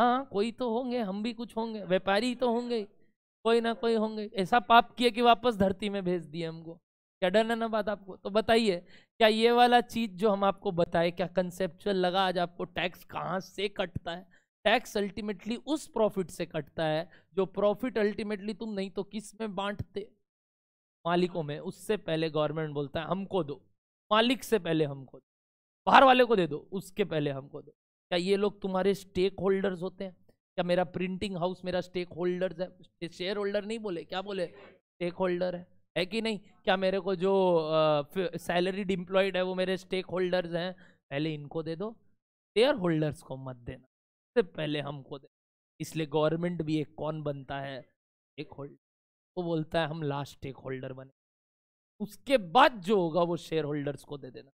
हाँ कोई तो होंगे हम भी कुछ होंगे व्यापारी तो होंगे कोई ना कोई होंगे ऐसा पाप किया कि वापस धरती में भेज दिए हमको क्या डरना ना बात आपको तो बताइए क्या ये वाला चीज जो हम आपको बताए क्या कंसेप्चुअल लगा आज आपको टैक्स कहाँ से कटता है टैक्स अल्टीमेटली उस प्रॉफिट से कटता है जो प्रॉफिट अल्टीमेटली तुम नहीं तो किस में बांटते मालिकों में उससे पहले गवर्नमेंट बोलता है हमको दो मालिक से पहले हमको दो बाहर वाले को दे दो उसके पहले हमको दो क्या ये लोग तुम्हारे स्टेक होल्डर्स होते हैं क्या मेरा प्रिंटिंग हाउस मेरा स्टेक होल्डर्स है शेयर होल्डर नहीं बोले क्या बोले स्टेक होल्डर है है कि नहीं क्या मेरे को जो सैलरीड एम्प्लॉयड है वो मेरे स्टेक होल्डर्स हैं पहले इनको दे दो शेयर होल्डर्स को मत देना सबसे पहले हम खुद इसलिए गवर्नमेंट भी एक कौन बनता है एक होल्डर वो तो बोलता है हम लास्ट स्टेक होल्डर बने उसके बाद जो होगा वो शेयर होल्डर्स को दे देना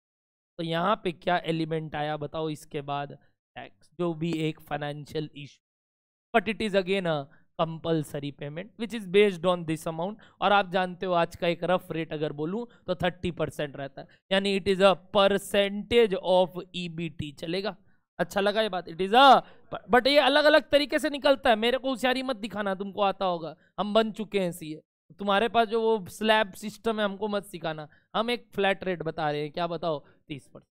तो यहाँ पे क्या एलिमेंट आया बताओ इसके बाद टैक्स जो भी एक financial issue but it is again a compulsory payment which is based on this amount और आप जानते हो आज का एक रफ रेट अगर बोलूँ तो थर्टी परसेंट रहता है यानी it is a percentage of ई चलेगा अच्छा लगा ये बात इट इज़ अ बट ये अलग अलग तरीके से निकलता है मेरे को होशियारी मत दिखाना तुमको आता होगा हम बन चुके हैं सी तुम्हारे पास जो वो स्लैब सिस्टम है हमको मत सिखाना हम एक फ्लैट रेट बता रहे हैं क्या बताओ तीस परसेंट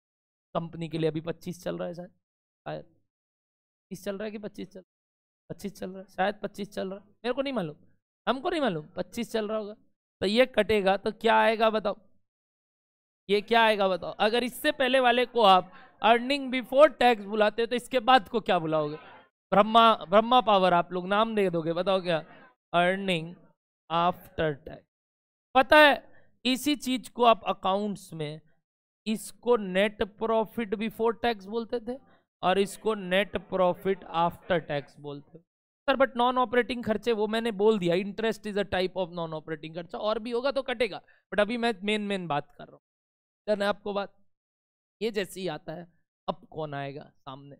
कंपनी के लिए अभी पच्चीस चल रहा है शायद शायद तीस चल रहा है कि पच्चीस चल पच्चीस चल रहा है शायद पच्चीस चल रहा है मेरे को नहीं मालूम हमको नहीं मालूम पच्चीस चल रहा होगा तो ये कटेगा तो क्या आएगा बताओ ये क्या आएगा बताओ अगर इससे पहले वाले को आप अर्निंग बिफोर टैक्स बुलाते हो तो इसके बाद को क्या बुलाओगे ब्रह्मा ब्रह्मा पावर आप लोग नाम दे दोगे बताओ क्या अर्निंग आफ्टर टैक्स पता है इसी चीज को आप अकाउंट्स में इसको नेट प्रॉफिट बिफोर टैक्स बोलते थे और इसको नेट प्रॉफिट आफ्टर टैक्स बोलते सर बट नॉन ऑपरेटिंग खर्चे वो मैंने बोल दिया interest is a type of non operating खर्चा और भी होगा तो कटेगा बट अभी मैं मेन मेन बात कर रहा हूँ आपको बात ये जैसे ही आता है अब कौन आएगा सामने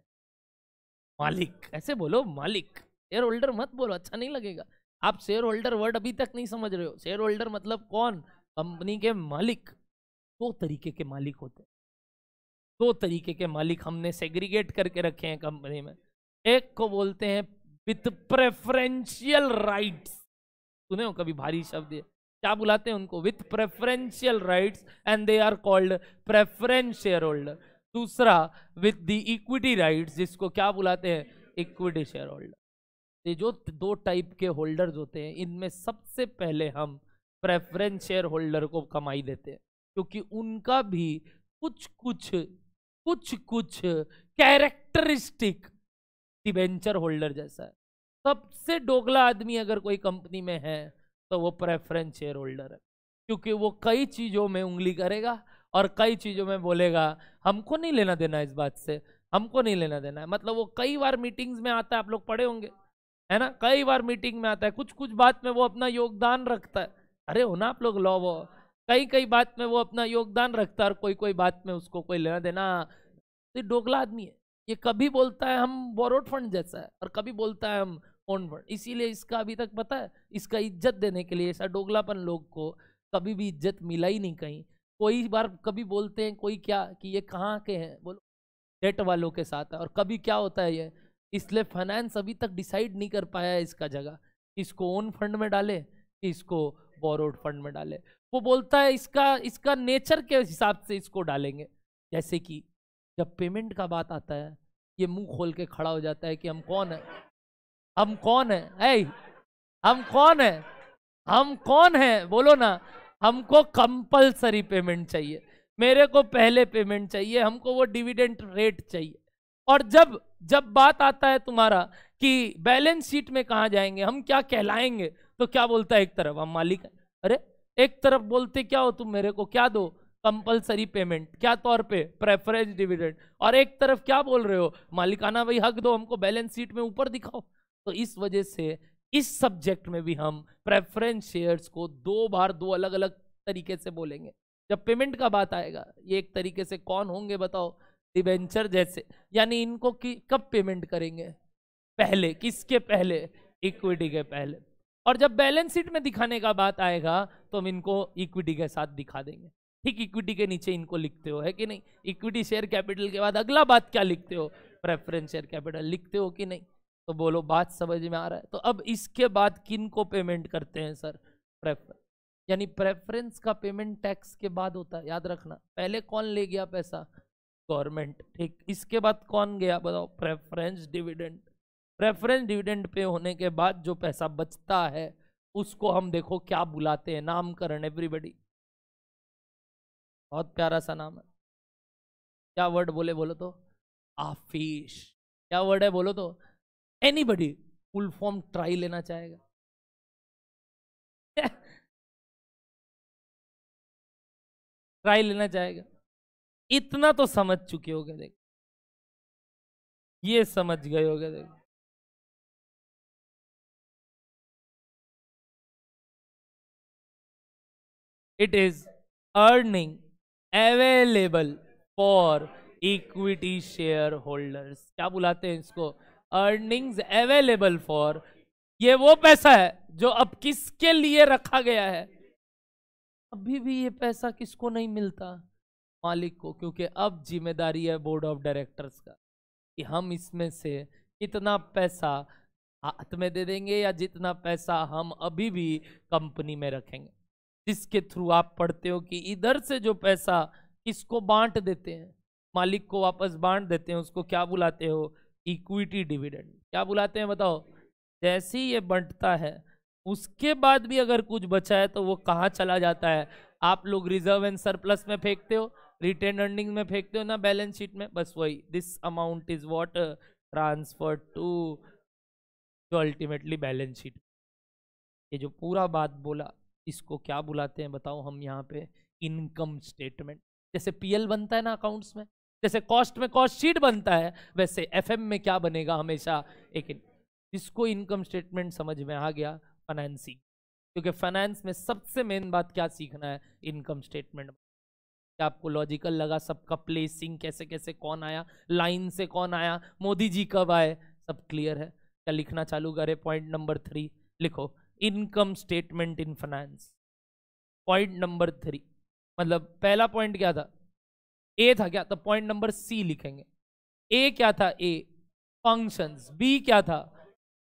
मालिक ऐसे बोलो मालिक शेयर होल्डर मत बोलो अच्छा नहीं लगेगा आप शेयर होल्डर वर्ड अभी तक नहीं समझ रहे हो शेयर होल्डर मतलब कौन कंपनी के मालिक दो तरीके के मालिक होते हैं दो तरीके के मालिक हमने सेग्रीगेट करके रखे हैं कंपनी में एक को बोलते हैं विथ प्रेफरेंशियल राइट सुने हो कभी भारी शब्द है क्या बुलाते हैं उनको with preferential rights and they are called preference share holder दूसरा विथ द इक्विटी राइट्स जिसको क्या बुलाते हैं इक्विटी शेयर होल्डर ये जो दो टाइप के होल्डर्स होते हैं इनमें सबसे पहले हम प्रेफरेंस शेयर होल्डर को कमाई देते हैं क्योंकि उनका भी कुछ कुछ कुछ कुछ कैरेक्टरिस्टिक डिवेंचर होल्डर जैसा है सबसे डोगला आदमी अगर कोई कंपनी में है तो वो प्रेफरेंस शेयर होल्डर है क्योंकि वो कई चीज़ों में उंगली करेगा और कई चीज़ों में बोलेगा हमको नहीं लेना देना इस बात से हमको नहीं लेना देना है मतलब वो कई बार मीटिंग्स में आता है आप लोग पढ़े होंगे है ना कई बार मीटिंग में आता है कुछ कुछ बात में वो अपना योगदान रखता है अरे हो ना आप लोग लॉ वो कई कई बात में वो अपना योगदान रखता है और कोई कोई बात में उसको कोई लेना देना तो डोगला आदमी है ये कभी बोलता है हम बोरोड फंड जैसा है और कभी बोलता है हम ऑनवर्ड इसीलिए इसका अभी तक पता है इसका इज्जत देने के लिए ऐसा डोगलापन लोग को कभी भी इज्जत मिला ही नहीं कहीं कोई बार कभी बोलते हैं कोई क्या कि ये कहाँ के हैं बोलो डेट वालों के साथ है और कभी क्या होता है ये इसलिए फाइनेंस अभी तक डिसाइड नहीं कर पाया है इसका जगह इसको ओन फंड में डाले कि इसको बोरोड फंड में डाले वो बोलता है इसका इसका नेचर के हिसाब से इसको डालेंगे जैसे कि जब पेमेंट का बात आता है ये मुंह खोल के खड़ा हो जाता है कि हम कौन है हम कौन है ऐ हम कौन है हम कौन है बोलो ना हमको कंपलसरी पेमेंट चाहिए मेरे को पहले पेमेंट चाहिए हमको वो डिविडेंट रेट चाहिए और जब जब बात आता है तुम्हारा कि बैलेंस शीट में कहाँ जाएंगे हम क्या कहलाएंगे तो क्या बोलता है एक तरफ हम मालिक हैं अरे एक तरफ बोलते क्या हो तुम मेरे को क्या दो कंपलसरी पेमेंट क्या तौर पे प्रेफरेंस डिविडेंड और एक तरफ क्या बोल रहे हो मालिकाना भाई हक दो हमको बैलेंस शीट में ऊपर दिखाओ तो इस वजह से इस सब्जेक्ट में भी हम प्रेफरेंस शेयर्स को दो बार दो अलग अलग तरीके से बोलेंगे जब पेमेंट का बात आएगा ये एक तरीके से कौन होंगे बताओ डिवेंचर जैसे यानी इनको कि कब पेमेंट करेंगे पहले किसके पहले इक्विटी के पहले और जब बैलेंस शीट में दिखाने का बात आएगा तो हम इनको इक्विटी के साथ दिखा देंगे ठीक इक्विटी के नीचे इनको लिखते हो है कि नहीं इक्विटी शेयर कैपिटल के बाद अगला बात क्या लिखते हो प्रेफरेंस शेयर कैपिटल लिखते हो कि नहीं तो बोलो बात समझ में आ रहा है तो अब इसके बाद किन को पेमेंट करते हैं सर प्रेफर यानी प्रेफरेंस का पेमेंट टैक्स के बाद होता है याद रखना पहले कौन ले गया पैसा गवर्नमेंट ठीक इसके बाद कौन गया बताओ preference dividend preference dividend pay होने के बाद जो पैसा बचता है उसको हम देखो क्या बुलाते हैं नामकरण एवरीबडी बहुत प्यारा सा नाम है क्या वर्ड बोले बोलो तो आफिश क्या वर्ड है बोलो तो एनीबडी फुल फॉर्म ट्राई लेना चाहेगा ट्राई लेना चाहेगा इतना तो समझ चुके हो गए देखो ये समझ गए हो गए देखो is earning available for equity share holders क्या बुलाते हैं इसको अर्निंग्स अवेलेबल फॉर ये वो पैसा है जो अब किसके लिए रखा गया है अभी भी ये पैसा किसको नहीं मिलता मालिक को क्योंकि अब जिम्मेदारी है बोर्ड ऑफ डायरेक्टर्स का कि हम इसमें से कितना पैसा हाथ में दे देंगे या जितना पैसा हम अभी भी कंपनी में रखेंगे जिसके थ्रू आप पढ़ते हो कि इधर से जो पैसा किसको बांट देते हैं मालिक को वापस बांट देते हैं उसको क्या बुलाते हो इक्विटी डिविडेंड क्या बुलाते हैं बताओ जैसे ही ये बंटता है उसके बाद भी अगर कुछ बचा है तो वो कहाँ चला जाता है आप लोग रिजर्व एंड सरप्लस में फेंकते हो रिटेन अर्निंग में फेंकते हो ना बैलेंस शीट में बस वही this amount is what transfer to जो अल्टीमेटली बैलेंस शीट ये जो पूरा बात बोला इसको क्या बुलाते हैं बताओ हम यहाँ पे इनकम स्टेटमेंट जैसे पीएल बनता है ना अकाउंट्स में जैसे कॉस्ट में कॉस्ट शीट बनता है वैसे एफएम में क्या बनेगा हमेशा एक जिसको इनकम स्टेटमेंट समझ में आ गया फाइनेंसिंग क्योंकि फाइनेंस में सबसे मेन बात क्या सीखना है इनकम स्टेटमेंट क्या आपको लॉजिकल लगा सबका प्लेसिंग कैसे कैसे कौन आया लाइन से कौन आया मोदी जी कब आए सब क्लियर है क्या लिखना चालू करे पॉइंट नंबर थ्री लिखो income statement in finance point number three मतलब पहला पॉइंट क्या था ए था क्या तो पॉइंट नंबर सी लिखेंगे ए क्या था ए फंक्शंस बी क्या था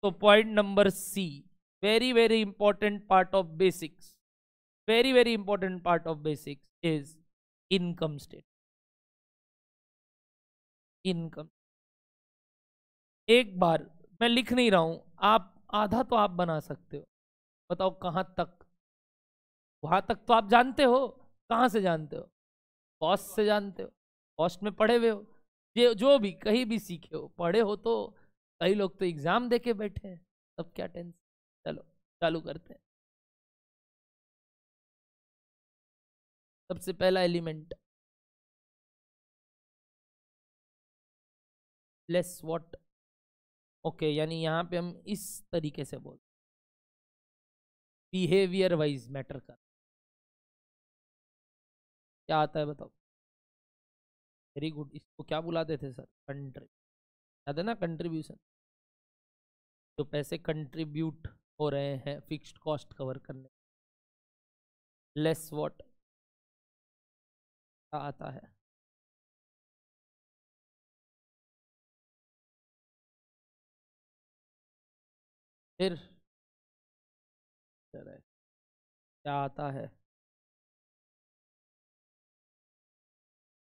तो point number C very very important part of basics very very important part of basics is income state income एक बार मैं लिख नहीं रहा हूं आप आधा तो आप बना सकते हो बताओ कहां तक वहां तक तो आप जानते हो कहां से जानते हो कॉस्ट से जानते हो कॉस्ट में पढ़े हुए हो ये जो भी कहीं भी सीखे हो पढ़े हो तो कई लोग तो एग्ज़ाम दे के बैठे हैं तब क्या टेंशन चलो चालू करते हैं सबसे पहला एलिमेंट लेस वॉट ओके यानी यहाँ पे हम इस तरीके से बोल बिहेवियर वाइज मैटर कर क्या आता है बताओ वेरी गुड इसको क्या बुलाते थे सर कंट्री याद है ना कंट्रीब्यूशन जो पैसे कंट्रीब्यूट हो रहे हैं फिक्स्ड कॉस्ट कवर करने लेस वॉट क्या आता है फिर क्या आता है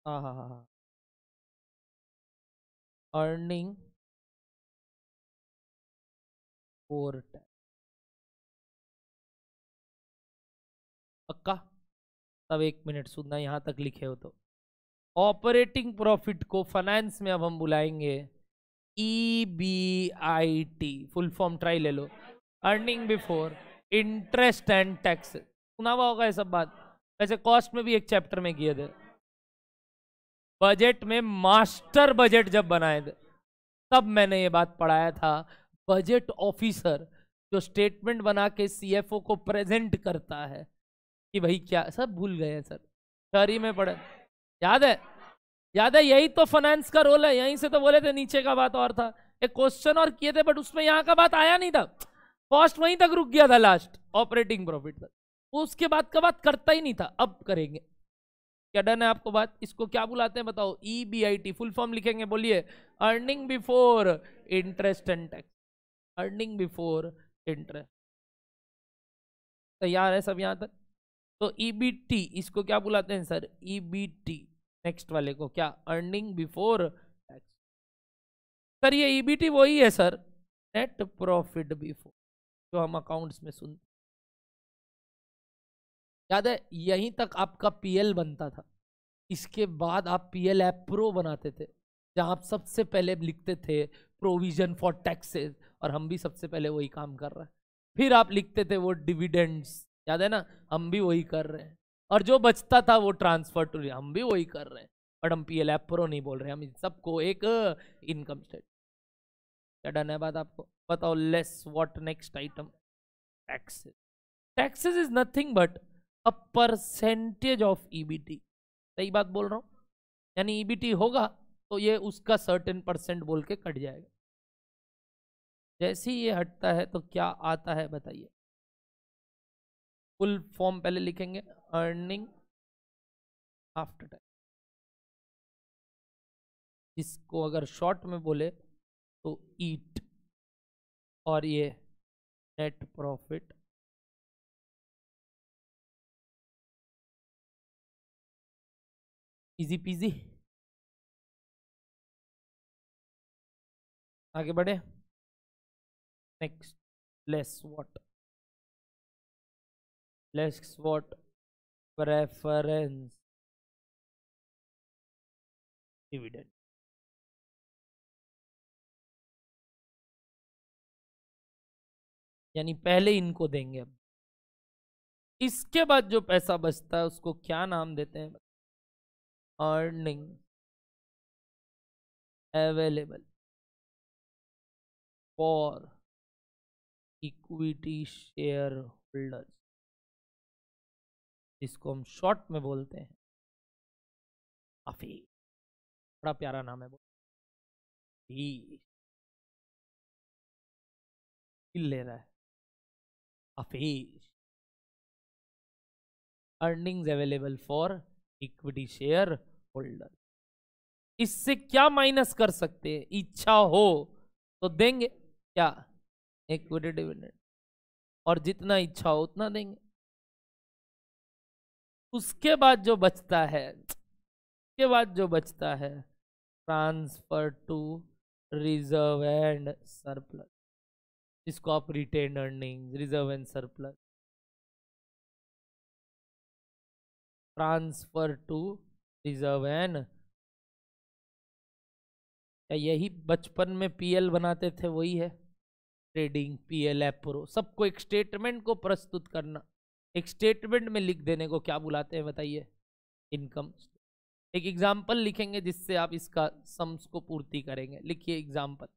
हाँ हाँ हाँ हाँ अर्निंग पक्का तब एक मिनट सुनना यहाँ तक लिखे हो तो ऑपरेटिंग प्रॉफिट को फाइनेंस में अब हम बुलाएंगे E B I T full form try ले लो earning before interest and tax सुना हुआ होगा ये सब बात वैसे कॉस्ट में भी एक चैप्टर में किए थे बजट में मास्टर बजट जब बनाए थे तब मैंने ये बात पढ़ाया था बजट ऑफिसर जो स्टेटमेंट बना के सीएफओ को प्रेजेंट करता है कि भाई क्या सब भूल गए हैं सर शहरी में पढ़े याद है याद है यही तो फाइनेंस का रोल है यहीं से तो बोले थे नीचे का बात और था एक क्वेश्चन और किए थे बट उसमें यहाँ का बात आया नहीं था कॉस्ट वहीं तक रुक गया था लास्ट ऑपरेटिंग प्रॉफिट तक उसके बाद का बात करता ही नहीं था अब करेंगे क्या डन है आपको बात इसको क्या बुलाते हैं बताओ E B I T full form लिखेंगे बोलिए earning before interest and tax earning before interest तैयार है सब यहाँ तक तो ई बी टी इसको क्या बुलाते हैं sir E B T next वाले को क्या अर्निंग बिफोर टैक्स सर ये ई बी टी वही है सर नेट प्रॉफिट बिफोर जो हम अकाउंट्स में सुनते याद है यहीं तक आपका पीएल बनता था इसके बाद आप पीएल एल प्रो बनाते थे जहाँ आप सबसे पहले लिखते थे प्रोविजन फॉर टैक्सेस और हम भी सबसे पहले वही काम कर रहे हैं फिर आप लिखते थे वो डिविडेंड्स याद है ना हम भी वही कर रहे हैं और जो बचता था वो ट्रांसफर टू हम भी वही कर रहे हैं बट हम पी एल प्रो नहीं बोल रहे हम सबको एक इनकम स्टेट क्या डन है बात आपको बताओ less what next item taxes taxes is nothing but a percentage of EBT सही बात बोल रहा हूं यानी ईबीटी e होगा तो ये उसका सर्टेन परसेंट बोल के कट जाएगा जैसे ही ये हटता है तो क्या आता है बताइए फुल फॉर्म पहले लिखेंगे अर्निंग आफ्टर टैक्स इसको अगर शॉर्ट में बोले तो ईट और ये नेट प्रॉफिट इजी पीजी आगे बढ़े next less what less what preference dividend यानी पहले इनको देंगे अब इसके बाद जो पैसा बचता है उसको क्या नाम देते हैं earning available for equity share holders जिसको हम शॉर्ट में बोलते हैं काफी बड़ा प्यारा नाम है ले रहा है Hafeez earnings available for equity share holder इससे क्या माइनस कर सकते हैं इच्छा हो तो देंगे क्या इक्विटी डिविडेंड और जितना इच्छा हो उतना देंगे उसके बाद जो बचता है उसके बाद जो बचता है transfer to reserve and surplus इसको आप retain earning reserve and surplus transfer to reserve and यही बचपन में पीएल बनाते थे वही है ट्रेडिंग पीएल एप्रो सबको एक स्टेटमेंट को प्रस्तुत करना एक स्टेटमेंट में लिख देने को क्या बुलाते हैं बताइए इनकम एक एग्जाम्पल लिखेंगे जिससे आप इसका सम्स को पूर्ति करेंगे लिखिए एग्जाम्पल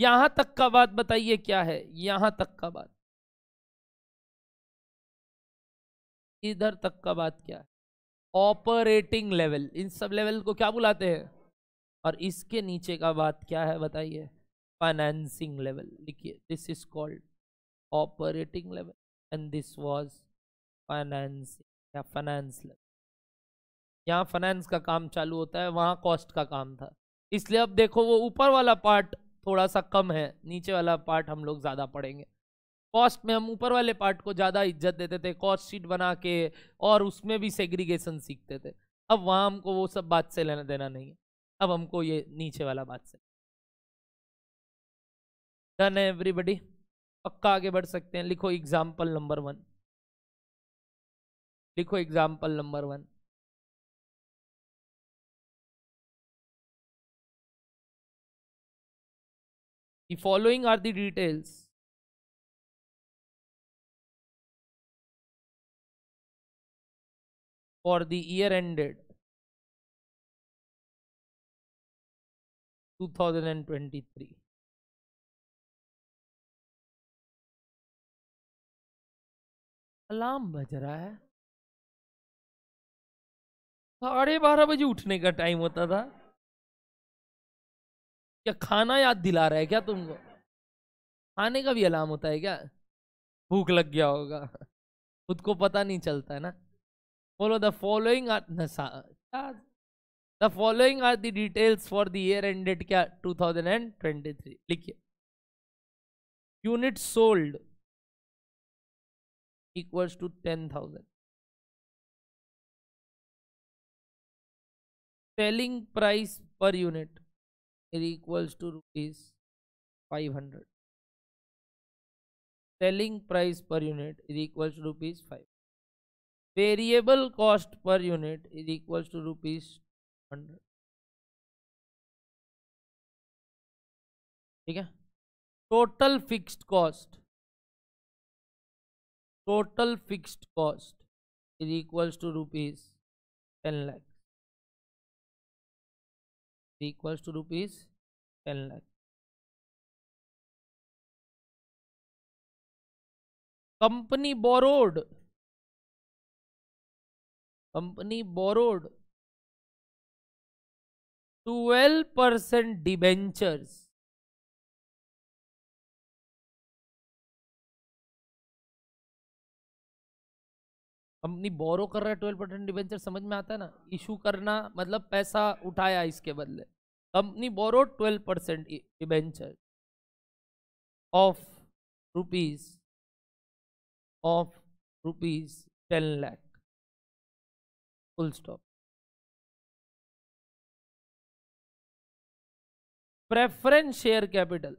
यहां तक का बात बताइए क्या है यहां तक का बात इधर तक का बात क्या है operating level in sub level को क्या बुलाते हैं और इसके नीचे का बात क्या है बताइए फाइनेंसिंग लेवल लिखिए this is called operating level and this was financing या फाइनेंस लेवल यहाँ फाइनेंस का काम चालू होता है वहाँ कॉस्ट का काम था इसलिए अब देखो वो ऊपर वाला पार्ट थोड़ा सा कम है नीचे वाला पार्ट हम लोग ज़्यादा पढ़ेंगे कॉस्ट में हम ऊपर वाले पार्ट को ज़्यादा इज्जत देते थे कॉस्ट शीट बना के और उसमें भी सेग्रीगेशन सीखते थे अब वहाँ हमको वो सब बात से लेना देना नहीं है अब हमको ये नीचे वाला बात से डन है एवरीबडी पक्का आगे बढ़ सकते हैं लिखो एग्जाम्पल नंबर वन लिखो example number one following are the details for the year ended 2023 alarm बज रहा है साढ़े बारह बजे उठने का टाइम होता था क्या खाना याद दिला रहा है क्या तुमको खाने का भी अलार्म होता है क्या भूख लग गया होगा खुद को पता नहीं चलता है ना Follow the following are the following are the details for the year ended kya 2023 likhiye units sold equals to 10,000 selling price per unit is equals to rupees 500 selling price per unit is equals to rupees 5 variable cost per unit is equals to rupees hundred ठीक है total fixed cost total fixed cost is equals to rupees ten lakh equals to rupees ten lakh company borrowed company borrowed 12 percent debentures company borrow कर रहा है twelve percent debenture समझ में आता है ना इशू करना मतलब पैसा उठाया इसके बदले company borrow twelve percent debenture of rupees of rupees ten lakh full stop preference share capital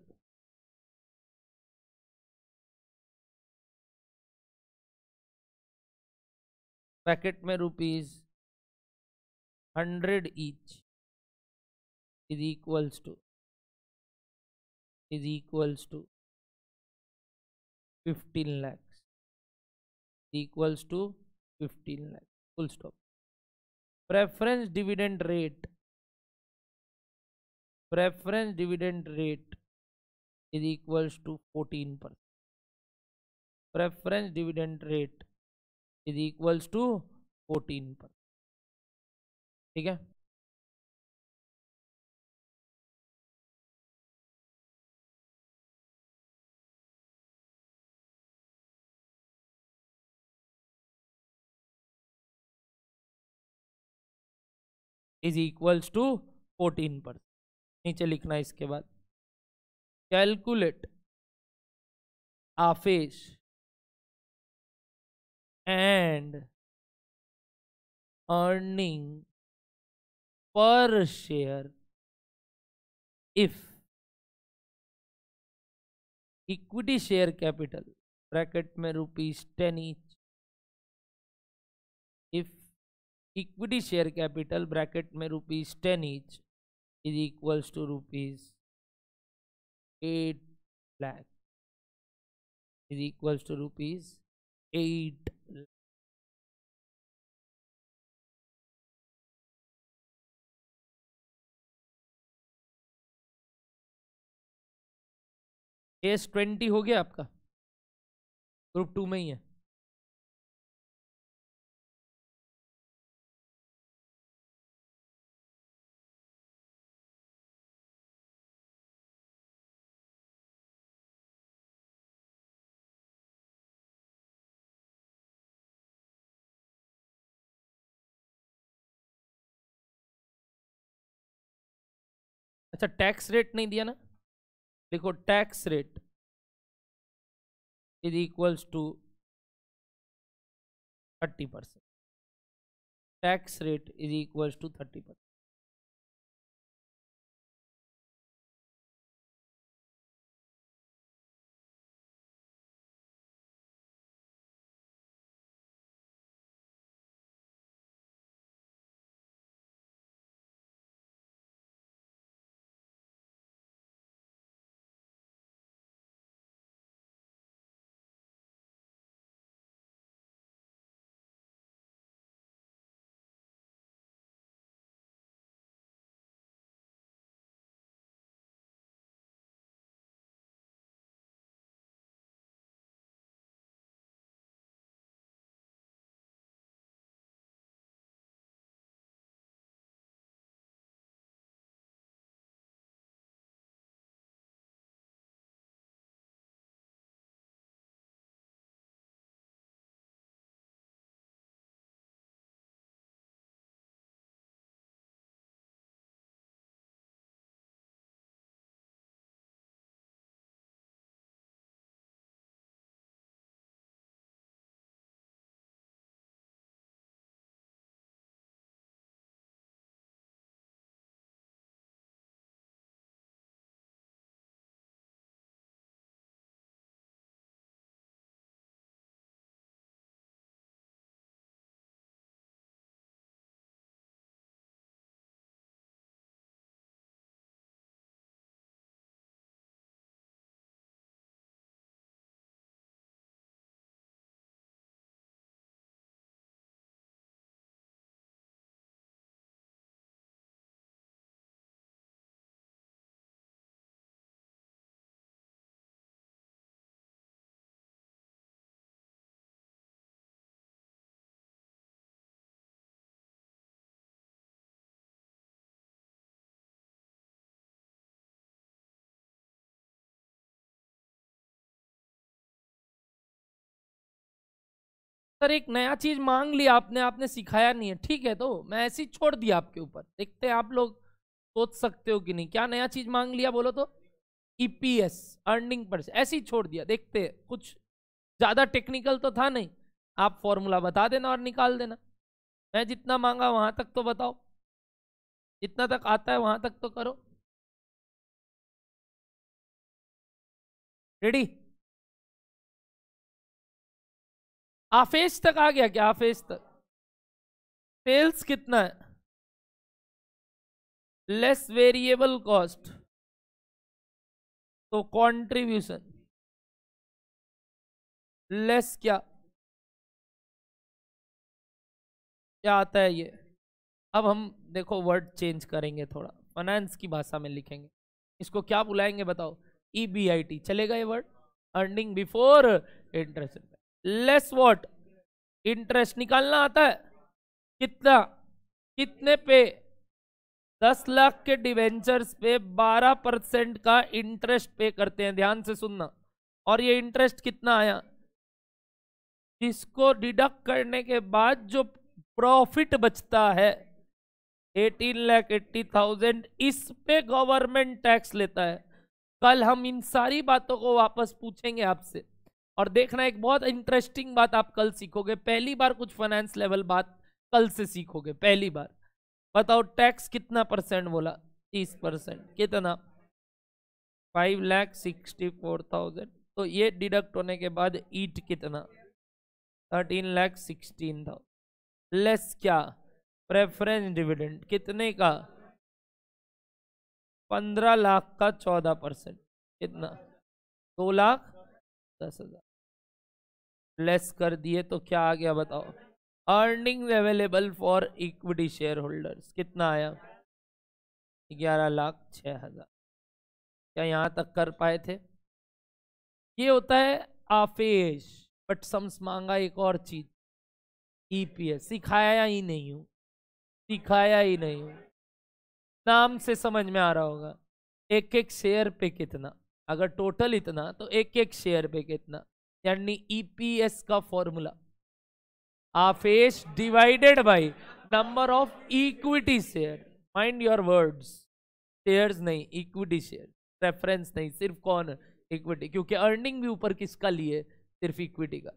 bracket में rupees hundred each is equals to is equals to fifteen lakhs equals to fifteen lakhs full stop preference dividend rate preference dividend rate is equals to fourteen percent preference dividend rate is equals to fourteen percent ठीक है is equals to fourteen percent नीचे लिखना इसके बाद calculate आफेश and earning per share if equity share capital bracket में rupees ten each equity share capital bracket में rupees ten each is equals to rupees eight lakh is equals to rupees eight S twenty हो गया आपका group to में ही है अच्छा tax rate नहीं दिया ना देखो tax rate is equals to thirty percent tax rate is equals to thirty percent sir एक नया चीज मांग ली आपने आपने सिखाया नहीं है ठीक है तो मैं ऐसी छोड़ दिया आपके ऊपर देखते हैं आप लोग सोच सकते हो कि नहीं क्या नया चीज मांग लिया बोलो तो ईपीएस अर्निंग पर ऐसी छोड़ दिया देखते हैं कुछ ज्यादा टेक्निकल तो था नहीं आप फॉर्मूला बता देना और निकाल देना मैं जितना मांगा वहां तक तो बताओ जितना तक आता है वहां तक तो करो रेडी आफेज तक आ गया क्या आफेज तक सेल्स कितना है लेस वेरिएबल कॉस्ट तो कॉन्ट्रीब्यूशन लेस क्या क्या आता है ये अब हम देखो वर्ड चेंज करेंगे थोड़ा फाइनेंस की भाषा में लिखेंगे इसको क्या बुलाएंगे बताओ ई बी आई टी चलेगा ये word earning before interest less what interest निकालना आता है कितना कितने पे दस लाख के डिवेंचर्स पे बारह परसेंट का इंटरेस्ट पे करते हैं ध्यान से सुनना और ये इंटरेस्ट कितना आया इसको डिडक्ट करने के बाद जो प्रॉफिट बचता है एटीन लाख एट्टी थाउजेंड इस पे गवर्नमेंट टैक्स लेता है कल हम इन सारी बातों को वापस पूछेंगे आपसे और देखना एक बहुत इंटरेस्टिंग बात आप कल सीखोगे पहली बार कुछ फाइनेंस लेवल बात कल से सीखोगे पहली बार बताओ टैक्स कितना परसेंट बोला तीस परसेंट कितना five lakh sixty four thousand तो ये डिडक्ट होने के बाद ईट कितना thirteen lakh sixteen thousand less क्या प्रेफरेंस डिविडेंड कितने का पंद्रह लाख का चौदह परसेंट कितना दो लाख दस हजार लेस कर दिए तो क्या आ गया बताओ earning available for equity share holders कितना आया ग्यारह लाख छः हजार क्या यहाँ तक कर पाए थे ये होता है आफेश बट सम्स मांगा एक और चीज ईपीएस e सिखाया ही नहीं हूँ सिखाया ही नहीं हूँ नाम से समझ में आ रहा होगा एक एक शेयर पे कितना अगर टोटल इतना तो एक एक शेयर पे कितना यानी ईपीएस e का फॉर्मूला आफेस divided by number of equity share mind your words shares नहीं इक्विटी शेयर रेफरेंस नहीं सिर्फ कौन इक्विटी क्योंकि अर्निंग भी ऊपर किसका लिए सिर्फ इक्विटी का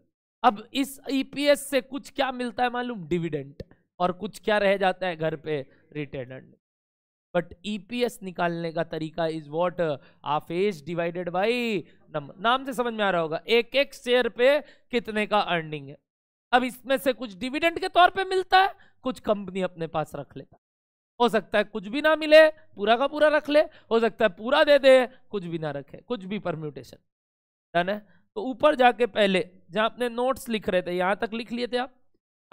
अब इस ईपीएस e से कुछ क्या मिलता है मालूम डिविडेंट और कुछ क्या रह जाता है घर पे return earning but EPS e निकालने का तरीका इज वॉट एज डिवाइडेड बाई नाम से समझ में आ रहा होगा एक एक शेयर पे कितने का अर्निंग है अब इसमें से कुछ डिविडेंड के तौर पे मिलता है कुछ कंपनी अपने पास रख लेता हो सकता है कुछ भी ना मिले पूरा का पूरा रख ले हो सकता है पूरा दे दे कुछ भी ना रखे कुछ भी परम्यूटेशन डन है तो ऊपर जाके पहले जहां अपने नोट्स लिख रहे थे यहां तक लिख लिए थे आप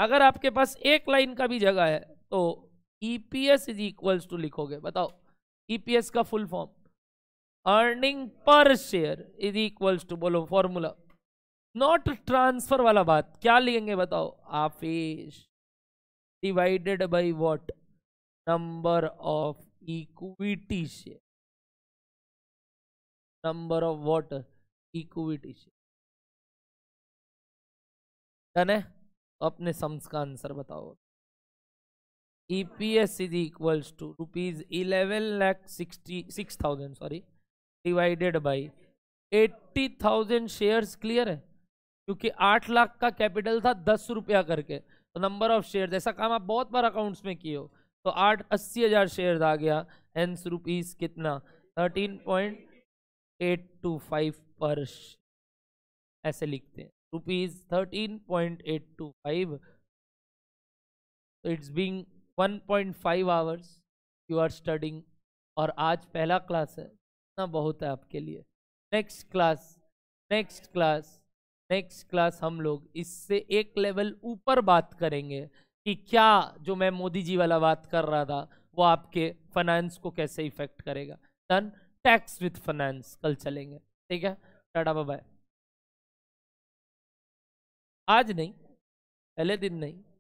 अगर आपके पास एक लाइन का भी जगह है तो ईपीएस इज इक्वल्स टू लिखोगे बताओ ईपीएस e का full form earning per share is equals to बोलो फॉर्मूला नॉट ट्रांसफर वाला बात क्या लिखेंगे बताओ आफिस divided by what number of equity share number of what equity share done है अपने सम्स का आंसर बताओ EPS is equals to rupees eleven lakh sixty six thousand sorry divided by 80,000 shares clear है क्योंकि आठ लाख का कैपिटल था दस रुपया करके तो नंबर ऑफ शेयर ऐसा काम आप बहुत बार अकाउंट्स में किए हो तो आठ अस्सी हज़ार शेयर आ गया एंस रुपीज़ कितना thirteen point eight two five पर ऐसे लिखते हैं rupees thirteen point eight two five it's being 1.5 hours you are studying और आज पहला क्लास है इतना बहुत है आपके लिए next class next class next class हम लोग इससे एक लेवल ऊपर बात करेंगे कि क्या जो मैं मोदी जी वाला बात कर रहा था वो आपके फाइनेंस को कैसे इफेक्ट करेगा डन टैक्स विथ फाइनेंस कल चलेंगे ठीक है टाटा बाय आज नहीं पहले दिन नहीं